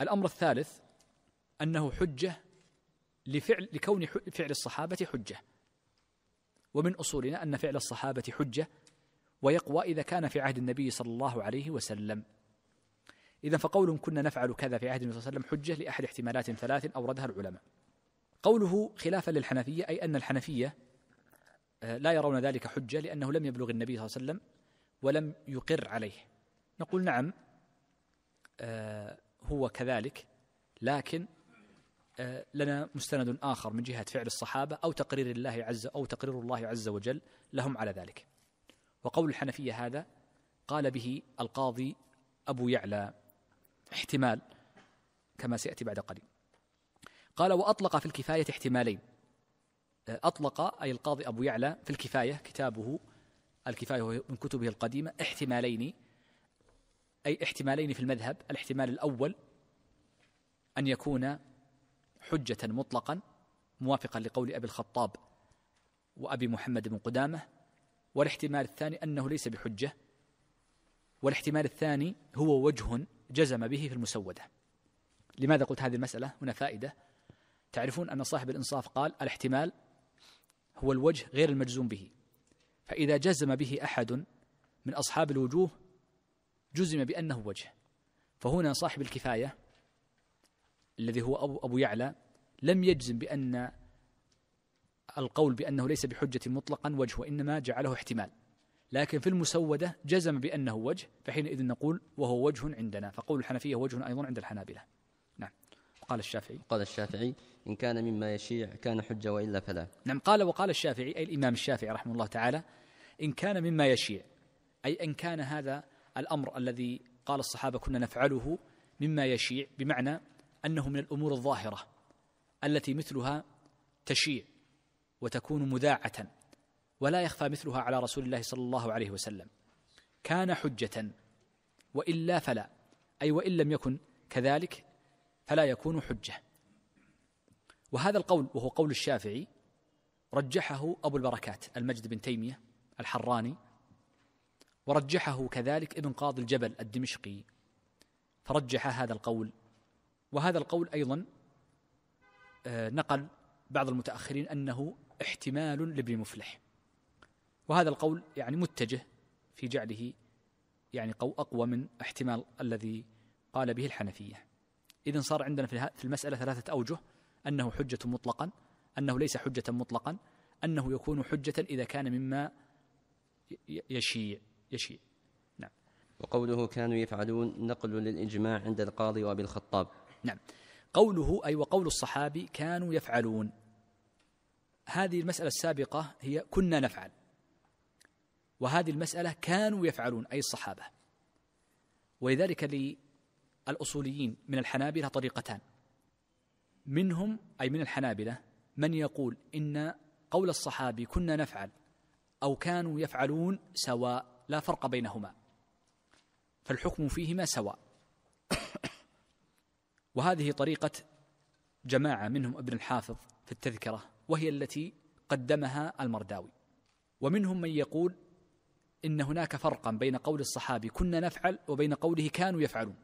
الامر الثالث انه حجه لفعل لكون فعل الصحابه حجه ومن اصولنا ان فعل الصحابه حجه ويقوى اذا كان في عهد النبي صلى الله عليه وسلم. اذا فقولهم كنا نفعل كذا في عهد النبي صلى الله عليه وسلم حجه لاحد احتمالات ثلاث اوردها العلماء. قوله خلافا للحنفيه اي ان الحنفيه آه، لا يرون ذلك حجه لانه لم يبلغ النبي صلى الله عليه وسلم ولم يقر عليه. نقول نعم آه، هو كذلك لكن آه، لنا مستند آخر من جهة فعل الصحابة أو تقرير الله عز أو تقرير الله عز وجل لهم على ذلك وقول الحنفية هذا قال به القاضي أبو يعلى احتمال كما سيأتي بعد قليل قال وأطلق في الكفاية احتمالين آه، أطلق أي القاضي أبو يعلى في الكفاية كتابه الكفاية من كتبه القديمة احتمالين أي احتمالين في المذهب الاحتمال الأول أن يكون حجة مطلقا موافقا لقول أبي الخطاب وأبي محمد بن قدامة والاحتمال الثاني أنه ليس بحجة والاحتمال الثاني هو وجه جزم به في المسودة لماذا قلت هذه المسألة؟ هنا فائدة تعرفون أن صاحب الإنصاف قال الاحتمال هو الوجه غير المجزوم به فإذا جزم به أحد من أصحاب الوجوه جزم بأنه وجه فهنا صاحب الكفاية الذي هو أبو, أبو يعلى لم يجزم بأن القول بأنه ليس بحجة مطلقا وجه وإنما جعله احتمال لكن في المسودة جزم بأنه وجه فحينئذ نقول وهو وجه عندنا فقول الحنفية وجه أيضا عند الحنابلة نعم قال الشافعي قال الشافعي إن كان مما يشيع كان حجة وإلا فلا نعم قال وقال الشافعي أي الإمام الشافعي رحمه الله تعالى إن كان مما يشيع أي إن كان هذا الأمر الذي قال الصحابة كنا نفعله مما يشيع بمعنى انه من الامور الظاهره التي مثلها تشيع وتكون مذاعه ولا يخفى مثلها على رسول الله صلى الله عليه وسلم كان حجه والا فلا اي وان لم يكن كذلك فلا يكون حجه وهذا القول وهو قول الشافعي رجحه ابو البركات المجد بن تيميه الحراني ورجحه كذلك ابن قاضي الجبل الدمشقي فرجح هذا القول وهذا القول ايضا آه، نقل بعض المتاخرين انه احتمال لابن مفلح وهذا القول يعني متجه في جعله يعني قو اقوى من احتمال الذي قال به الحنفيه اذا صار عندنا في المساله ثلاثه اوجه انه حجه مطلقا انه ليس حجه مطلقا انه يكون حجه اذا كان مما يشيع يشيع نعم وقوله كانوا يفعلون نقل للاجماع عند القاضي وابي الخطاب نعم قوله أي وقول الصحابي كانوا يفعلون هذه المسألة السابقة هي كنا نفعل وهذه المسألة كانوا يفعلون أي الصحابة ولذلك للأصوليين من الحنابلة طريقتان منهم أي من الحنابلة من يقول إن قول الصحابي كنا نفعل أو كانوا يفعلون سواء لا فرق بينهما فالحكم فيهما سواء وهذه طريقة جماعة منهم ابن الحافظ في التذكرة وهي التي قدمها المرداوي ومنهم من يقول إن هناك فرقا بين قول الصحابي كنا نفعل وبين قوله كانوا يفعلون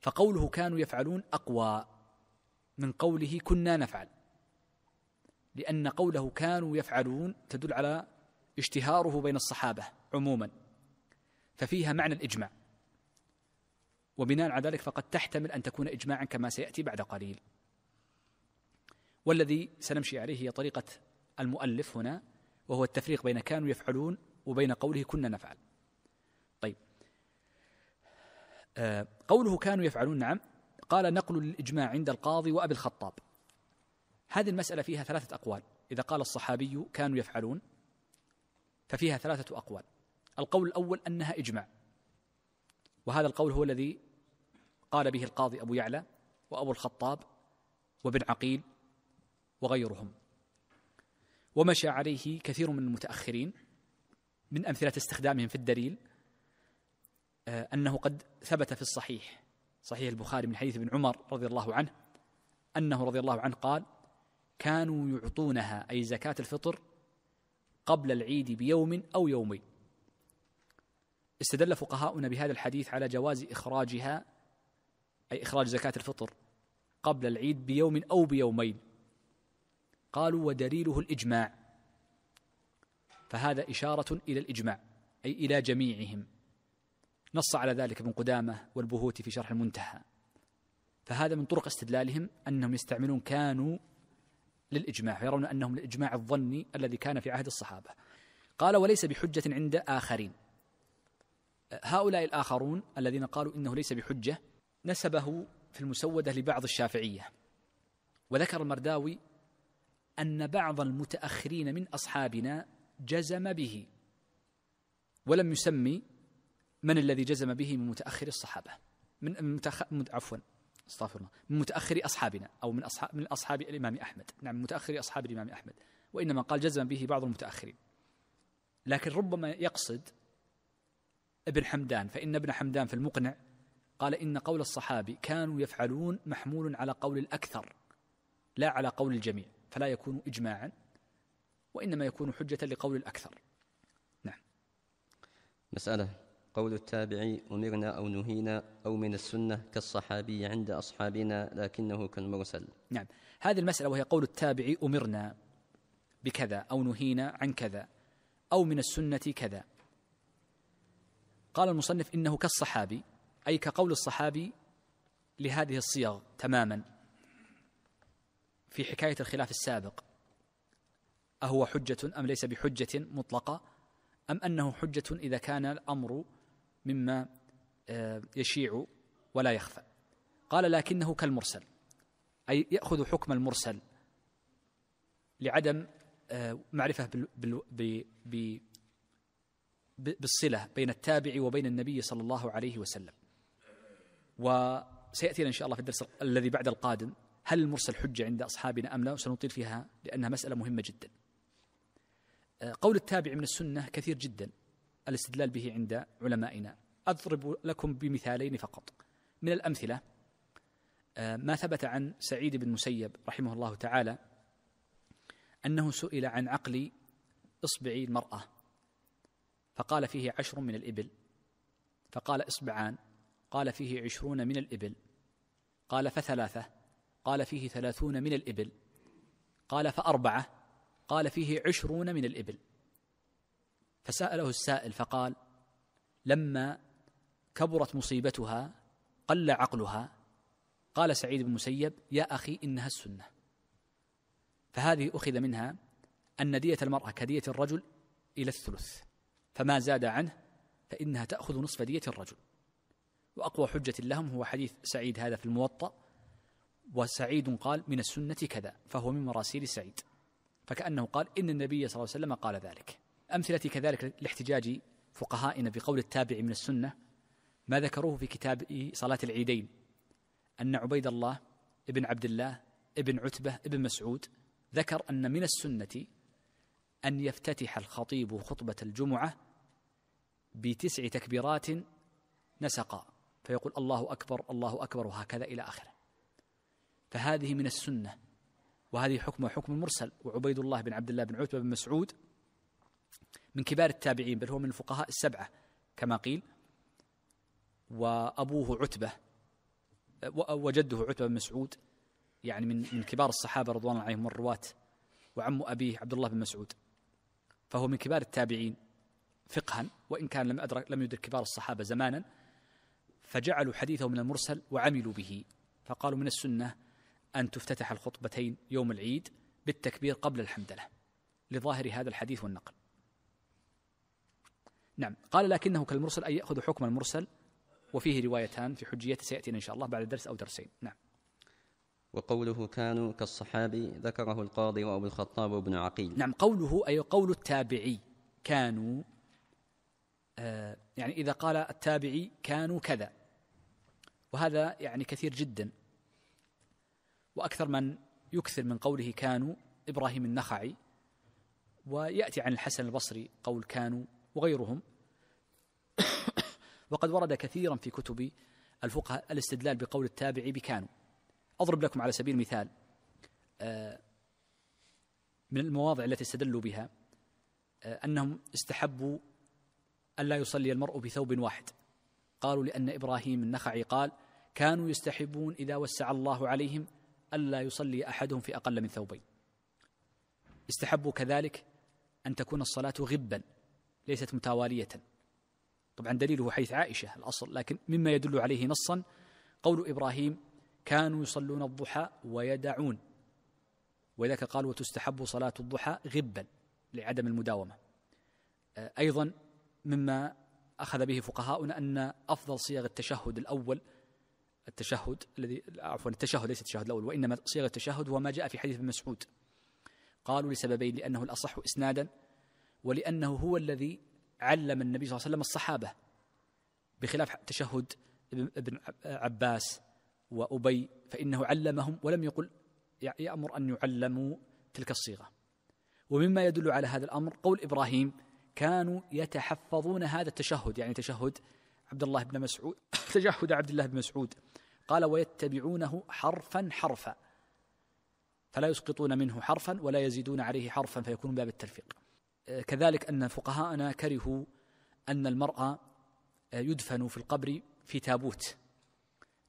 فقوله كانوا يفعلون أقوى من قوله كنا نفعل لأن قوله كانوا يفعلون تدل على اشتهاره بين الصحابة عموما ففيها معنى الإجماع وبناء على ذلك فقد تحتمل أن تكون إجماعا كما سيأتي بعد قليل والذي سنمشي عليه هي طريقة المؤلف هنا وهو التفريق بين كانوا يفعلون وبين قوله كنا نفعل طيب آه، قوله كانوا يفعلون نعم قال نقل الإجماع عند القاضي وأبي الخطاب هذه المسألة فيها ثلاثة أقوال إذا قال الصحابي كانوا يفعلون ففيها ثلاثة أقوال القول الأول أنها إجماع وهذا القول هو الذي قال به القاضي أبو يعلى وأبو الخطاب وابن عقيل وغيرهم ومشى عليه كثير من المتأخرين من أمثلة استخدامهم في الدليل آه، أنه قد ثبت في الصحيح صحيح البخاري من حديث ابن عمر رضي الله عنه أنه رضي الله عنه قال كانوا يعطونها أي زكاة الفطر قبل العيد بيوم أو يومين استدل فقهاؤنا بهذا الحديث على جواز إخراجها أي إخراج زكاة الفطر قبل العيد بيوم أو بيومين قالوا ودليله الإجماع فهذا إشارة إلى الإجماع أي إلى جميعهم نص على ذلك ابن قدامة والبهوتي في شرح المنتهى فهذا من طرق استدلالهم أنهم يستعملون كانوا للإجماع يرون أنهم الإجماع الظني الذي كان في عهد الصحابة قال وليس بحجة عند آخرين هؤلاء الآخرون الذين قالوا إنه ليس بحجة نسبه في المسودة لبعض الشافعية وذكر المرداوي أن بعض المتأخرين من أصحابنا جزم به ولم يسمي من الذي جزم به من متأخر الصحابة من متأخر عفوا استغفر الله من متأخر أصحابنا أو من أصحاب من أصحاب الإمام أحمد نعم من متأخر أصحاب الإمام أحمد وإنما قال جزم به بعض المتأخرين لكن ربما يقصد ابن حمدان فإن ابن حمدان في المقنع قال إن قول الصحابي كانوا يفعلون محمول على قول الأكثر لا على قول الجميع فلا يكون إجماعا وإنما يكون حجة لقول الأكثر نعم مسألة قول التابعي أمرنا أو نهينا أو من السنة كالصحابي عند أصحابنا لكنه كالمرسل نعم هذه المسألة وهي قول التابعي أمرنا بكذا أو نهينا عن كذا أو من السنة كذا قال المصنف إنه كالصحابي أي كقول الصحابي لهذه الصيغ تماما في حكاية الخلاف السابق أهو حجة أم ليس بحجة مطلقة أم أنه حجة إذا كان الأمر مما آه، يشيع ولا يخفى قال لكنه كالمرسل أي يأخذ حكم المرسل لعدم آه، معرفة بالصلة بين التابع وبين النبي صلى الله عليه وسلم وسيأتينا إن شاء الله في الدرس الذي بعد القادم هل المرسل حجة عند أصحابنا أم لا وسنطيل فيها لأنها مسألة مهمة جدا آه، قول التابع من السنة كثير جدا الاستدلال به عند علمائنا أضرب لكم بمثالين فقط من الأمثلة آه، ما ثبت عن سعيد بن مسيب رحمه الله تعالى أنه سئل عن عقل إصبع المرأة فقال فيه عشر من الإبل فقال إصبعان قال فيه عشرون من الإبل قال فثلاثة قال فيه ثلاثون من الإبل قال فأربعة قال فيه عشرون من الإبل فسأله السائل فقال لما كبرت مصيبتها قل عقلها قال سعيد بن مسيب يا أخي إنها السنة فهذه أخذ منها أن دية المرأة كدية الرجل إلى الثلث فما زاد عنه فإنها تأخذ نصف دية الرجل وأقوى حجة لهم هو حديث سعيد هذا في الموطأ وسعيد قال من السنة كذا فهو من مراسيل سعيد فكأنه قال إن النبي صلى الله عليه وسلم قال ذلك أمثلة كذلك لاحتجاج فقهائنا بقول التابع من السنة ما ذكروه في كتاب صلاة العيدين أن عبيد الله ابن عبد الله ابن عتبة ابن مسعود ذكر أن من السنة أن يفتتح الخطيب خطبة الجمعة بتسع تكبيرات نسقا فيقول الله اكبر الله اكبر وهكذا الى اخره فهذه من السنه وهذه حكمه حكم المرسل وعبيد الله بن عبد الله بن عتبه بن مسعود من كبار التابعين بل هو من الفقهاء السبعه كما قيل وابوه عتبه وجده عتبه بن مسعود يعني من من كبار الصحابه رضوان الله عليهم والرواه وعم ابيه عبد الله بن مسعود فهو من كبار التابعين فقها وان كان لم ادرك لم يدرك كبار الصحابه زمانا فجعلوا حديثه من المرسل وعملوا به فقالوا من السنه ان تفتتح الخطبتين يوم العيد بالتكبير قبل الحمدله لظاهر هذا الحديث والنقل نعم قال لكنه كالمرسل أي يأخذ حكم المرسل وفيه روايتان في حجية سيأتينا إن شاء الله بعد درس أو درسين نعم وقوله كانوا كالصحابي ذكره القاضي وأبو الخطاب وابن عقيل نعم قوله أي قول التابعي كانوا آه يعني إذا قال التابعي كانوا كذا وهذا يعني كثير جدا وأكثر من يكثر من قوله كانوا إبراهيم النخعي ويأتي عن الحسن البصري قول كانوا وغيرهم [coughs] وقد ورد كثيرا في كتب الفقهاء الاستدلال بقول التابعي بكانوا أضرب لكم على سبيل المثال آه، من المواضع التي استدلوا بها آه، أنهم استحبوا ألا يصلي المرء بثوب واحد قالوا لأن إبراهيم النخعي قال كانوا يستحبون إذا وسع الله عليهم ألا يصلي أحدهم في أقل من ثوبين استحبوا كذلك أن تكون الصلاة غبا ليست متوالية طبعا دليله حيث عائشة الأصل لكن مما يدل عليه نصا قول إبراهيم كانوا يصلون الضحى ويدعون ولذلك قال وتستحب صلاة الضحى غبا لعدم المداومة أيضا مما أخذ به فقهاؤنا أن أفضل صيغ التشهد الأول التشهد الذي عفوا التشهد ليس التشهد الأول وإنما صيغ التشهد هو ما جاء في حديث ابن مسعود قالوا لسببين لأنه الأصح إسنادا ولأنه هو الذي علم النبي صلى الله عليه وسلم الصحابة بخلاف تشهد ابن عباس وأبي فإنه علمهم ولم يقل يأمر أن يعلموا تلك الصيغة ومما يدل على هذا الأمر قول إبراهيم كانوا يتحفظون هذا التشهد يعني تشهد عبد الله بن مسعود [laughs] تشهد عبد الله بن مسعود قال ويتبعونه حرفا حرفا فلا يسقطون منه حرفا ولا يزيدون عليه حرفا فيكون باب التلفيق آه، كذلك أن فقهاءنا كرهوا أن المرأة يدفن في القبر في تابوت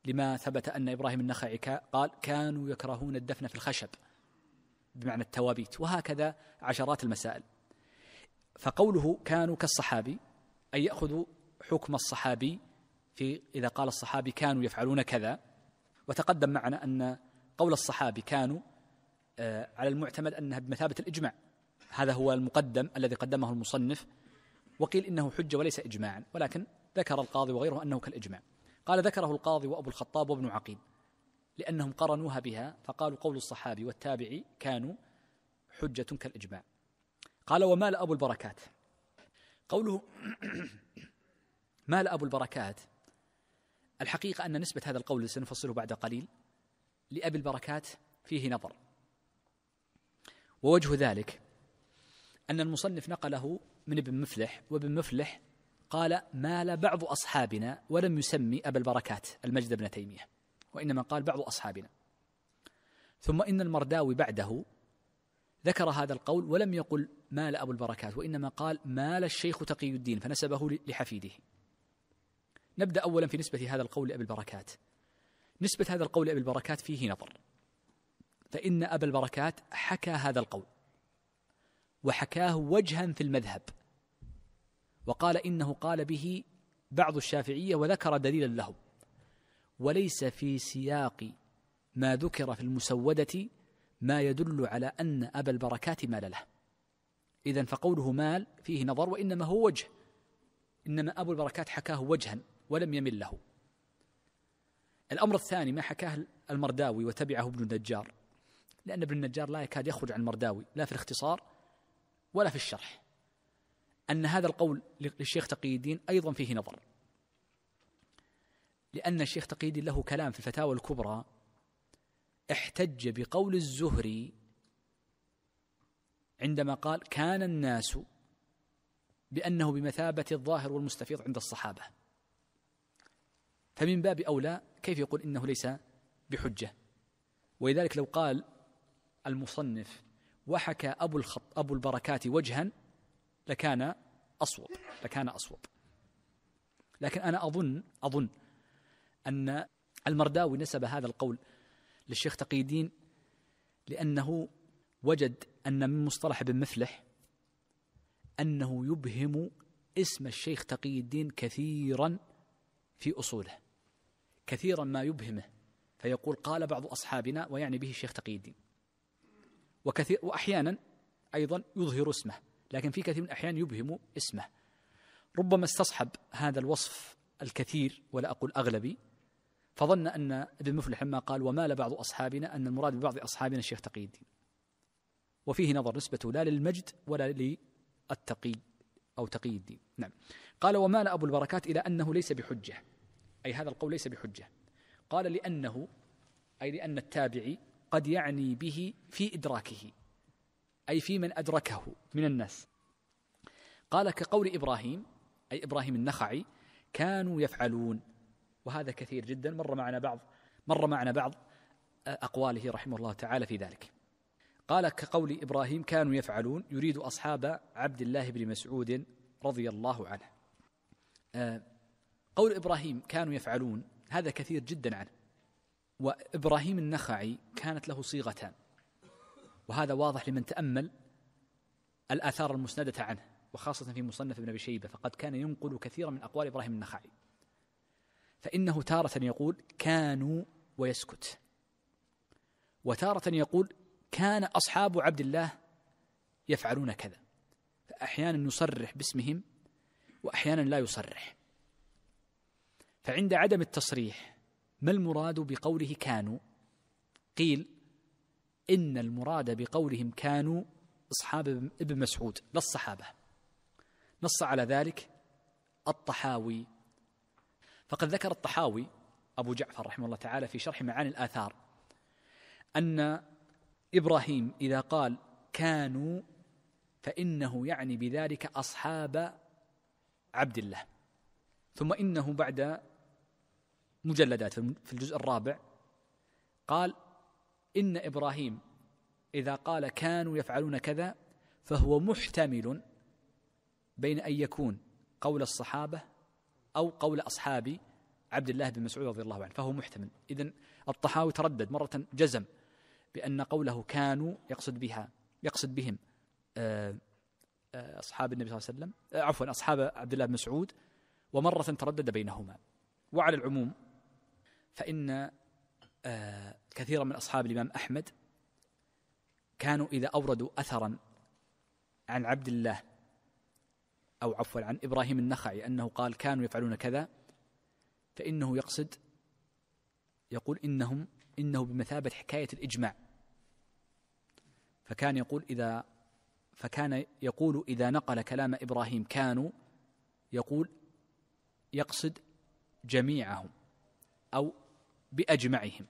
لما ثبت أن إبراهيم النخعي قال كانوا يكرهون الدفن في الخشب بمعنى التوابيت وهكذا عشرات المسائل فقوله كانوا كالصحابي أي يأخذ حكم الصحابي في إذا قال الصحابي كانوا يفعلون كذا وتقدم معنا أن قول الصحابي كانوا آه، على المعتمد أنها بمثابة الإجماع هذا هو المقدم الذي قدمه المصنف وقيل إنه حجة وليس إجماعا ولكن ذكر القاضي وغيره أنه كالإجماع قال ذكره القاضي وأبو الخطاب وابن عقيل لأنهم قرنوها بها فقالوا قول الصحابي والتابعي كانوا حجة كالإجماع قال ومال أبو البركات قوله [clears throat] مال أبو البركات الحقيقة أن نسبة هذا القول سنفصله بعد قليل لأبي البركات فيه نظر ووجه ذلك أن المصنف نقله من ابن مفلح وابن مفلح قال مال بعض أصحابنا ولم يسمي أبا البركات المجد بن تيمية وإنما قال بعض أصحابنا ثم إن المرداوي بعده ذكر هذا القول ولم يقل مال أبو البركات وإنما قال مال الشيخ تقي الدين فنسبه لحفيده نبدأ أولا في نسبة هذا القول لأبي البركات نسبة هذا القول لأبي البركات فيه نظر فإن أبا البركات حكى هذا القول وحكاه وجها في المذهب وقال إنه قال به بعض الشافعية وذكر دليلا له وليس في سياق ما ذكر في المسودة ما يدل على أن أبا البركات مال له إذا فقوله مال فيه نظر وإنما هو وجه إنما أبو البركات حكاه وجها ولم يمل له الأمر الثاني ما حكاه المرداوي وتبعه ابن النجار لأن ابن النجار لا يكاد يخرج عن المرداوي لا في الاختصار ولا في الشرح أن هذا القول للشيخ تقي الدين أيضا فيه نظر لأن الشيخ تقي الدين له كلام في الفتاوى الكبرى احتج بقول الزهري عندما قال كان الناس بأنه بمثابة الظاهر والمستفيض عند الصحابة فمن باب أولى كيف يقول إنه ليس بحجة ولذلك لو قال المصنف وحكى أبو, الخط أبو البركات وجها لكان أصوب لكان أصوب لكن أنا أظن أظن أن المرداوي نسب هذا القول للشيخ تقي الدين لأنه وجد أن من مصطلح ابن مفلح أنه يبهم اسم الشيخ تقي الدين كثيرا في أصوله كثيرا ما يبهمه فيقول قال بعض أصحابنا ويعني به الشيخ تقي الدين وكثير وأحيانا أيضا يظهر اسمه لكن في كثير من الأحيان يبهم اسمه ربما استصحب هذا الوصف الكثير ولا أقول أغلبي فظن أن ابن مفلح لما قال ومال بعض أصحابنا أن المراد ببعض أصحابنا الشيخ تقي الدين وفيه نظر نسبته لا للمجد ولا للتقي أو تقي الدين نعم قال ومال أبو البركات إلى أنه ليس بحجة أي هذا القول ليس بحجة قال لأنه أي لأن التابعي قد يعني به في إدراكه أي في من أدركه من الناس قال كقول إبراهيم أي إبراهيم النخعي كانوا يفعلون وهذا كثير جدا مر معنا بعض مر معنا بعض آه، أقواله رحمه الله تعالى في ذلك قال كقول إبراهيم كانوا يفعلون يريد أصحاب عبد الله بن مسعود رضي الله عنه آه، قول إبراهيم كانوا يفعلون هذا كثير جدا عنه وإبراهيم النخعي كانت له صيغتان وهذا واضح لمن تأمل الآثار المسندة عنه وخاصة في مصنف ابن أبي شيبة فقد كان ينقل كثيرا من أقوال إبراهيم النخعي فإنه تارة يقول كانوا ويسكت وتارة يقول كان أصحاب عبد الله يفعلون كذا فأحيانا يصرح باسمهم وأحيانا لا يصرح فعند عدم التصريح ما المراد بقوله كانوا قيل إن المراد بقولهم كانوا أصحاب ابن مسعود لا الصحابة نص على ذلك الطحاوي فقد ذكر الطحاوي أبو جعفر رحمه الله تعالى في شرح معاني الآثار أن إبراهيم إذا قال كانوا فإنه يعني بذلك أصحاب عبد الله ثم إنه بعد مجلدات في الجزء الرابع قال إن إبراهيم إذا قال كانوا يفعلون كذا فهو محتمل بين أن يكون قول الصحابة أو قول أصحاب عبد الله بن مسعود رضي الله عنه فهو محتمل إذا الطحاوي تردد مرة جزم بأن قوله كانوا يقصد بها يقصد بهم آه، آه، أصحاب النبي صلى الله عليه وسلم آه، عفوا أصحاب عبد الله بن مسعود ومرة تردد بينهما وعلى العموم فإن كثيرا من أصحاب الإمام أحمد كانوا إذا أوردوا أثرا عن عبد الله أو عفوا عن إبراهيم النخعي أنه قال كانوا يفعلون كذا فإنه يقصد يقول إنهم إنه بمثابة حكاية الإجماع فكان يقول إذا فكان يقول إذا نقل كلام إبراهيم كانوا يقول يقصد جميعهم أو بأجمعهم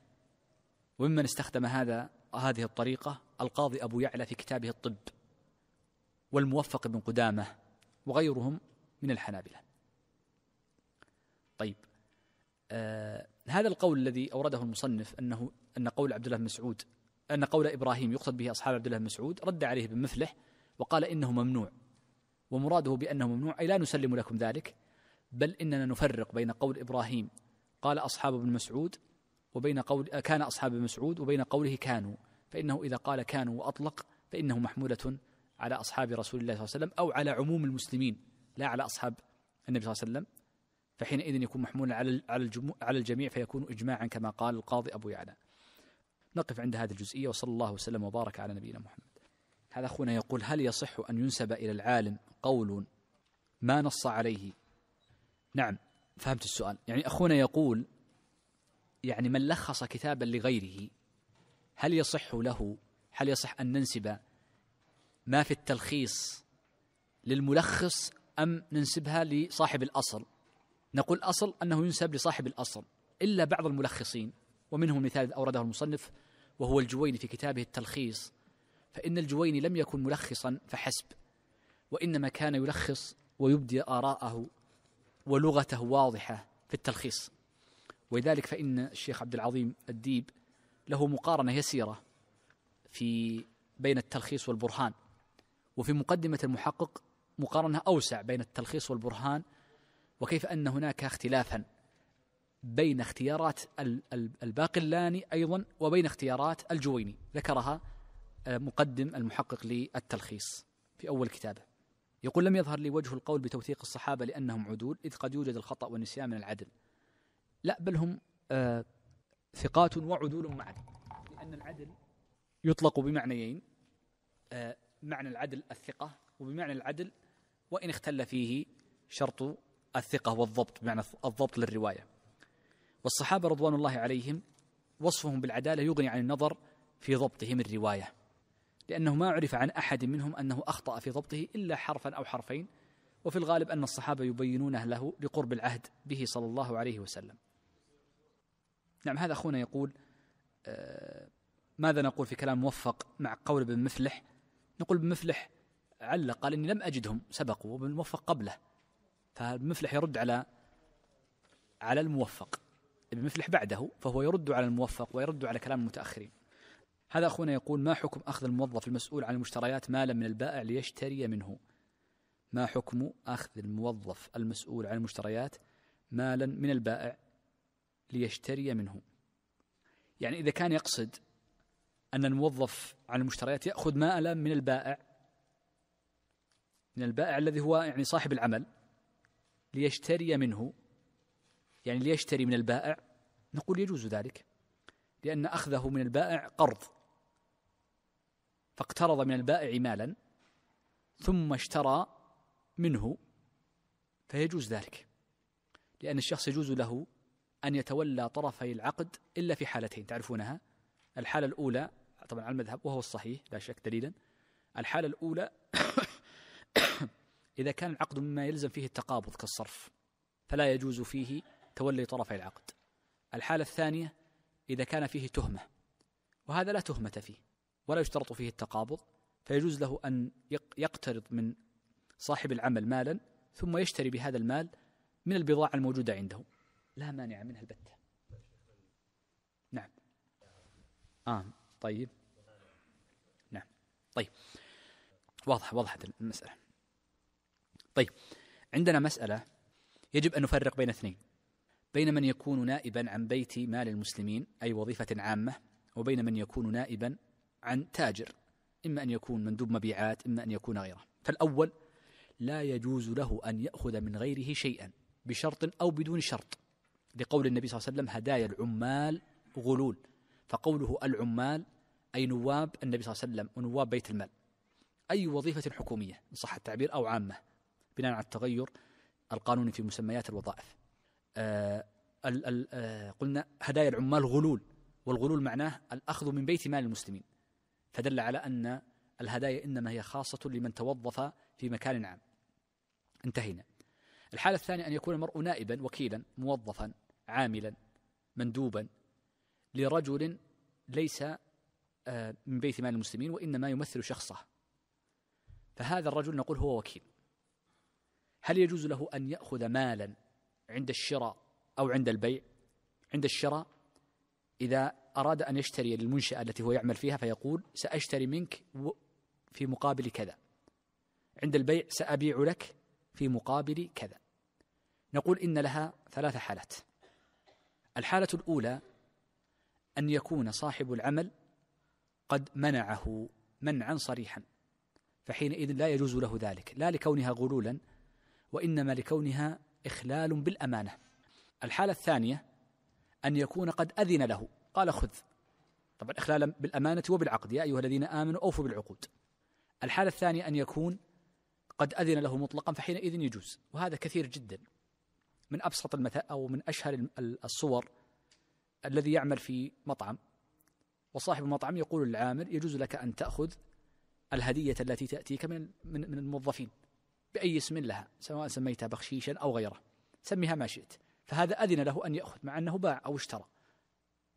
وممن استخدم هذا هذه الطريقة القاضي أبو يعلى في كتابه الطب والموفق بن قدامة وغيرهم من الحنابلة طيب آه هذا القول الذي أورده المصنف أنه أن قول عبد الله بن مسعود أن قول إبراهيم يقصد به أصحاب عبد الله بن مسعود رد عليه بمثله وقال إنه ممنوع ومراده بأنه ممنوع أي لا نسلم لكم ذلك بل إننا نفرق بين قول إبراهيم قال أصحاب ابن مسعود وبين قول كان أصحاب ابن مسعود وبين قوله كانوا فإنه إذا قال كانوا وأطلق فإنه محمولة على أصحاب رسول الله صلى الله عليه وسلم أو على عموم المسلمين لا على أصحاب النبي صلى الله عليه وسلم فحينئذ يكون محمولا على على الجميع فيكون إجماعا كما قال القاضي أبو يعلى نقف عند هذه الجزئية وصلى الله وسلم وبارك على نبينا محمد هذا أخونا يقول هل يصح أن ينسب إلى العالم قول ما نص عليه نعم فهمت السؤال يعني أخونا يقول يعني من لخص كتابا لغيره هل يصح له هل يصح أن ننسب ما في التلخيص للملخص أم ننسبها لصاحب الأصل نقول أصل أنه ينسب لصاحب الأصل إلا بعض الملخصين ومنهم مثال أورده المصنف وهو الجويني في كتابه التلخيص فإن الجويني لم يكن ملخصا فحسب وإنما كان يلخص ويبدي آراءه ولغته واضحة في التلخيص ولذلك فإن الشيخ عبد العظيم الديب له مقارنة يسيرة في بين التلخيص والبرهان وفي مقدمة المحقق مقارنة أوسع بين التلخيص والبرهان وكيف أن هناك اختلافا بين اختيارات الباقلاني أيضا وبين اختيارات الجويني ذكرها آه، مقدم المحقق للتلخيص في أول كتابه يقول لم يظهر لي وجه القول بتوثيق الصحابة لأنهم عدول إذ قد يوجد الخطأ والنسيان من العدل لا بل هم آه ثقات وعدول معا لأن العدل يطلق بمعنيين آه معنى العدل الثقة وبمعنى العدل وإن اختل فيه شرط الثقة والضبط بمعنى الضبط للرواية والصحابة رضوان الله عليهم وصفهم بالعدالة يغني عن النظر في ضبطهم الرواية لأنه ما عرف عن أحد منهم أنه أخطأ في ضبطه إلا حرفا أو حرفين وفي الغالب أن الصحابة يبينونه له لقرب العهد به صلى الله عليه وسلم نعم هذا أخونا يقول آه، ماذا نقول في كلام موفق مع قول ابن مفلح نقول بمفلح علق قال إني لم أجدهم سبقوا وبالموفق قبله فمفلح يرد على على الموفق ابن مفلح بعده فهو يرد على الموفق ويرد على كلام المتأخرين هذا أخونا يقول ما حكم أخذ الموظف المسؤول عن المشتريات مالا من البائع ليشتري منه ما حكم أخذ الموظف المسؤول عن المشتريات مالا من البائع ليشتري منه يعني إذا كان يقصد أن الموظف عن المشتريات يأخذ ما ألم من البائع من البائع الذي هو يعني صاحب العمل ليشتري منه يعني ليشتري من البائع نقول يجوز ذلك لأن أخذه من البائع قرض فاقترض من البائع مالا ثم اشترى منه فيجوز ذلك لأن الشخص يجوز له أن يتولى طرفي العقد إلا في حالتين تعرفونها الحالة الأولى طبعا على المذهب وهو الصحيح لا شك دليلا الحالة الأولى [coughs] إذا كان العقد مما يلزم فيه التقابض كالصرف فلا يجوز فيه تولي طرفي العقد الحالة الثانية إذا كان فيه تهمة وهذا لا تهمة فيه ولا يشترط فيه التقابض فيجوز له أن يقترض من صاحب العمل مالا ثم يشتري بهذا المال من البضاعة الموجودة عنده لا مانع منها البتة نعم آه طيب طيب واضحة وضحت المسألة طيب عندنا مسألة يجب أن نفرق بين اثنين بين من يكون نائبا عن بيت مال المسلمين أي وظيفة عامة وبين من يكون نائبا عن تاجر إما أن يكون مندوب مبيعات إما أن يكون غيره فالأول لا يجوز له أن يأخذ من غيره شيئا بشرط أو بدون شرط لقول النبي صلى الله عليه وسلم هدايا العمال غلول فقوله العمال أي نواب النبي صلى الله عليه وسلم ونواب بيت المال أي وظيفة حكومية إن صح التعبير أو عامة بناء على التغير القانوني في مسميات الوظائف آه آه قلنا هدايا العمال غلول والغلول معناه الأخذ من بيت مال المسلمين فدل على أن الهدايا إنما هي خاصة لمن توظف في مكان عام انتهينا الحالة الثانية أن يكون المرء نائبا وكيلا موظفا عاملا مندوبا لرجل ليس آه، من بيت مال المسلمين وإنما يمثل شخصه فهذا الرجل نقول هو وكيل هل يجوز له أن يأخذ مالا عند الشراء أو عند البيع عند الشراء إذا أراد أن يشتري للمنشأة التي هو يعمل فيها فيقول سأشتري منك في مقابل كذا عند البيع سأبيع لك في مقابل كذا نقول إن لها ثلاث حالات الحالة الأولى أن يكون صاحب العمل قد منعه منعا صريحا فحينئذ لا يجوز له ذلك لا لكونها غلولا وانما لكونها اخلال بالامانه الحاله الثانيه ان يكون قد اذن له قال خذ طبعا اخلالا بالامانه وبالعقد يا ايها الذين امنوا اوفوا بالعقود الحاله الثانيه ان يكون قد اذن له مطلقا فحينئذ يجوز وهذا كثير جدا من ابسط المثال او من اشهر الصور الذي يعمل في مطعم وصاحب المطعم يقول للعامل يجوز لك أن تأخذ الهدية التي تأتيك من من الموظفين بأي اسم لها سواء سميتها بخشيشا أو غيره سميها ما شئت فهذا أذن له أن يأخذ مع أنه باع أو اشترى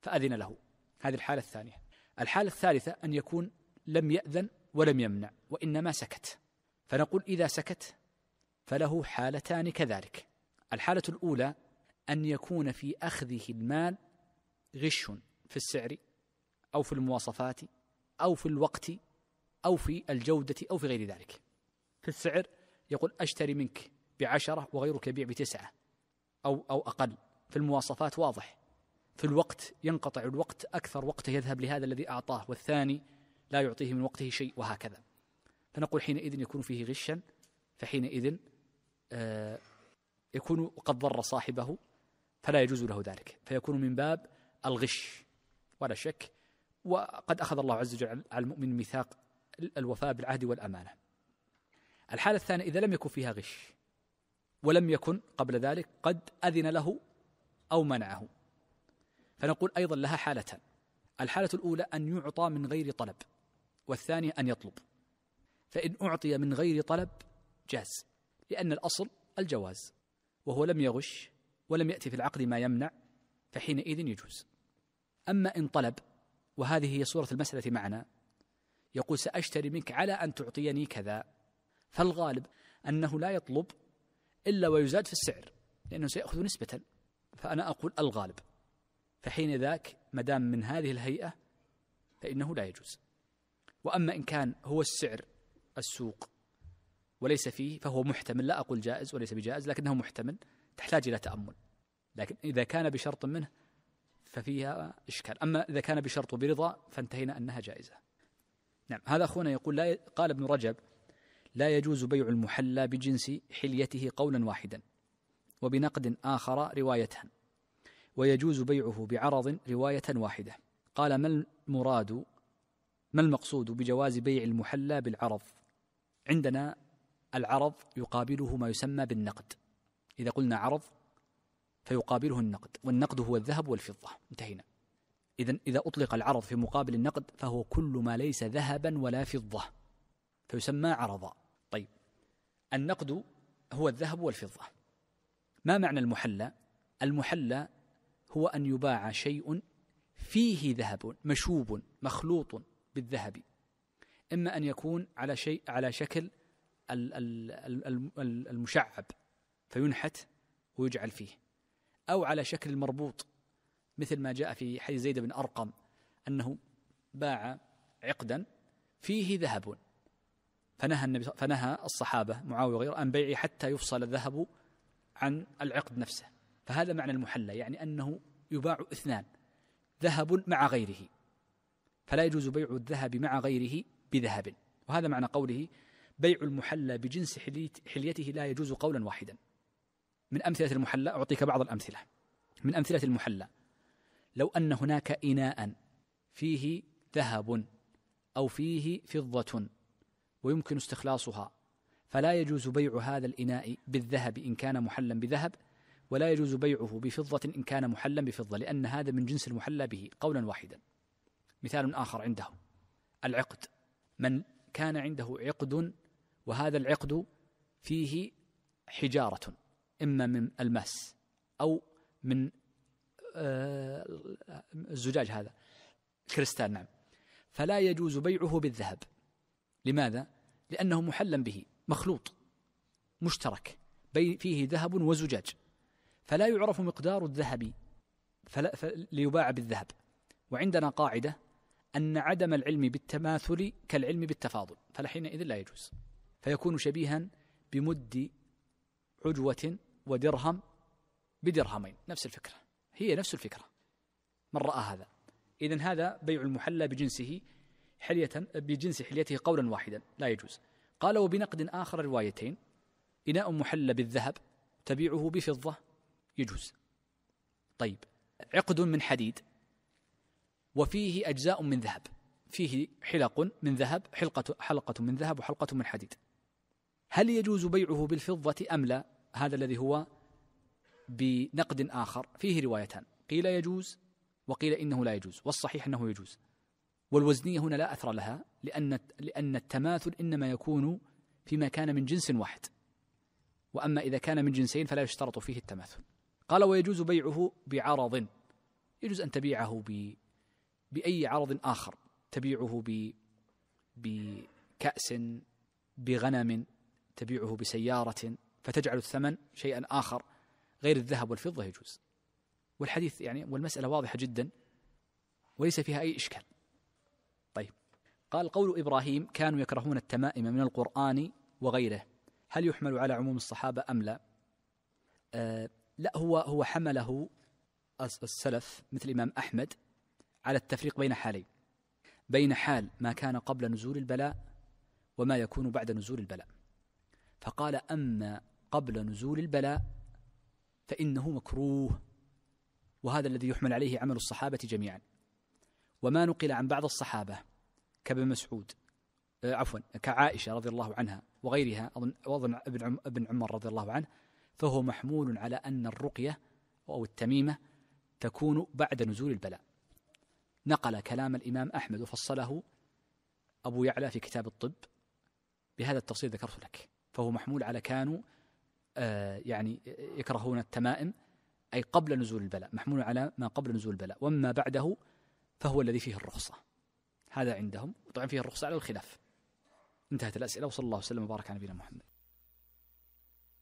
فأذن له هذه الحالة الثانية الحالة الثالثة أن يكون لم يأذن ولم يمنع وإنما سكت فنقول إذا سكت فله حالتان كذلك الحالة الأولى أن يكون في أخذه المال غش في السعر او في المواصفات او في الوقت او في الجوده او في غير ذلك في السعر يقول اشتري منك بعشره وغيرك يبيع بتسعه او او اقل في المواصفات واضح في الوقت ينقطع الوقت اكثر وقته يذهب لهذا الذي اعطاه والثاني لا يعطيه من وقته شيء وهكذا فنقول حينئذ يكون فيه غشا فحينئذ آه يكون قد ضر صاحبه فلا يجوز له ذلك فيكون من باب الغش ولا شك وقد أخذ الله عز وجل على المؤمن ميثاق الوفاء بالعهد والأمانة الحالة الثانية إذا لم يكن فيها غش ولم يكن قبل ذلك قد أذن له أو منعه فنقول أيضا لها حالتان الحالة الأولى أن يعطى من غير طلب والثانية أن يطلب فإن أعطي من غير طلب جاز لأن الأصل الجواز وهو لم يغش ولم يأتي في العقد ما يمنع فحينئذ يجوز أما إن طلب وهذه هي صورة المسألة معنا يقول سأشتري منك على أن تعطيني كذا فالغالب أنه لا يطلب إلا ويزاد في السعر لأنه سيأخذ نسبة فأنا أقول الغالب فحين ذاك مدام من هذه الهيئة فإنه لا يجوز وأما إن كان هو السعر السوق وليس فيه فهو محتمل لا أقول جائز وليس بجائز لكنه محتمل تحتاج إلى تأمل لكن إذا كان بشرط منه ففيها إشكال أما إذا كان بشرط وبرضا فانتهينا أنها جائزة نعم هذا أخونا يقول لا قال ابن رجب لا يجوز بيع المحلى بجنس حليته قولا واحدا وبنقد آخر رواية ويجوز بيعه بعرض رواية واحدة قال ما المراد ما المقصود بجواز بيع المحلى بالعرض عندنا العرض يقابله ما يسمى بالنقد إذا قلنا عرض فيقابله النقد والنقد هو الذهب والفضة انتهينا إذا إذا أطلق العرض في مقابل النقد فهو كل ما ليس ذهبا ولا فضة فيسمى عرضا طيب النقد هو الذهب والفضة ما معنى المحلى المحلى هو أن يباع شيء فيه ذهب مشوب مخلوط بالذهب إما أن يكون على شيء على شكل المشعب فينحت ويجعل فيه أو على شكل المربوط مثل ما جاء في حديث زيد بن أرقم أنه باع عقدا فيه ذهب فنهى النبي فنهى الصحابة معاوية وغيره عن بيعه حتى يفصل الذهب عن العقد نفسه فهذا معنى المحلى يعني أنه يباع اثنان ذهب مع غيره فلا يجوز بيع الذهب مع غيره بذهب وهذا معنى قوله بيع المحلى بجنس حليته لا يجوز قولا واحدا من أمثلة المحلى أعطيك بعض الأمثلة من أمثلة المحلى لو أن هناك إناء فيه ذهب أو فيه فضة ويمكن استخلاصها فلا يجوز بيع هذا الإناء بالذهب إن كان محلا بذهب ولا يجوز بيعه بفضة إن كان محلا بفضة لأن هذا من جنس المحلى به قولا واحدا مثال آخر عنده العقد من كان عنده عقد وهذا العقد فيه حجارة إما من المس أو من آه، الزجاج هذا كريستال نعم فلا يجوز بيعه بالذهب لماذا؟ لأنه محلا به مخلوط مشترك فيه ذهب وزجاج فلا يعرف مقدار الذهب فلا ليباع بالذهب وعندنا قاعدة أن عدم العلم بالتماثل كالعلم بالتفاضل فلحينئذ لا يجوز فيكون شبيها بمد عجوة ودرهم بدرهمين نفس الفكرة هي نفس الفكرة من رأى هذا إذا هذا بيع المحلى بجنسه حلية بجنس حليته قولا واحدا لا يجوز قال وبنقد آخر روايتين إناء محلى بالذهب تبيعه بفضة يجوز طيب عقد من حديد وفيه أجزاء من ذهب فيه حلق من ذهب حلقة حلقة من ذهب وحلقة من حديد هل يجوز بيعه بالفضة أم لا هذا الذي هو بنقد آخر فيه روايتان قيل يجوز وقيل إنه لا يجوز والصحيح أنه يجوز والوزنية هنا لا أثر لها لأن, لأن التماثل إنما يكون فيما كان من جنس واحد وأما إذا كان من جنسين فلا يشترط فيه التماثل قال ويجوز بيعه بعرض يجوز أن تبيعه ب... بأي عرض آخر تبيعه ب... بكأس بغنم تبيعه بسيارة فتجعل الثمن شيئا آخر غير الذهب والفضة يجوز والحديث يعني والمسألة واضحة جدا وليس فيها أي إشكال طيب قال قول إبراهيم كانوا يكرهون التمائم من القرآن وغيره هل يحمل على عموم الصحابة أم لا آه لا هو هو حمله السلف مثل الإمام أحمد على التفريق بين حالين بين حال ما كان قبل نزول البلاء وما يكون بعد نزول البلاء فقال أما قبل نزول البلاء فإنه مكروه وهذا الذي يحمل عليه عمل الصحابة جميعا وما نقل عن بعض الصحابة كابن مسعود آه، عفوا كعائشة رضي الله عنها وغيرها أظن ابن ابن عمر رضي الله عنه فهو محمول على أن الرقية أو التميمة تكون بعد نزول البلاء نقل كلام الإمام أحمد وفصله أبو يعلى في كتاب الطب بهذا التفصيل ذكرت لك فهو محمول على كانوا آه، يعني يكرهون التمائم أي قبل نزول البلاء محمول على ما قبل نزول البلاء وأما بعده فهو الذي فيه الرخصة هذا عندهم وطبعا فيه الرخصة على الخلاف انتهت الأسئلة وصلى الله وسلم وبارك على نبينا محمد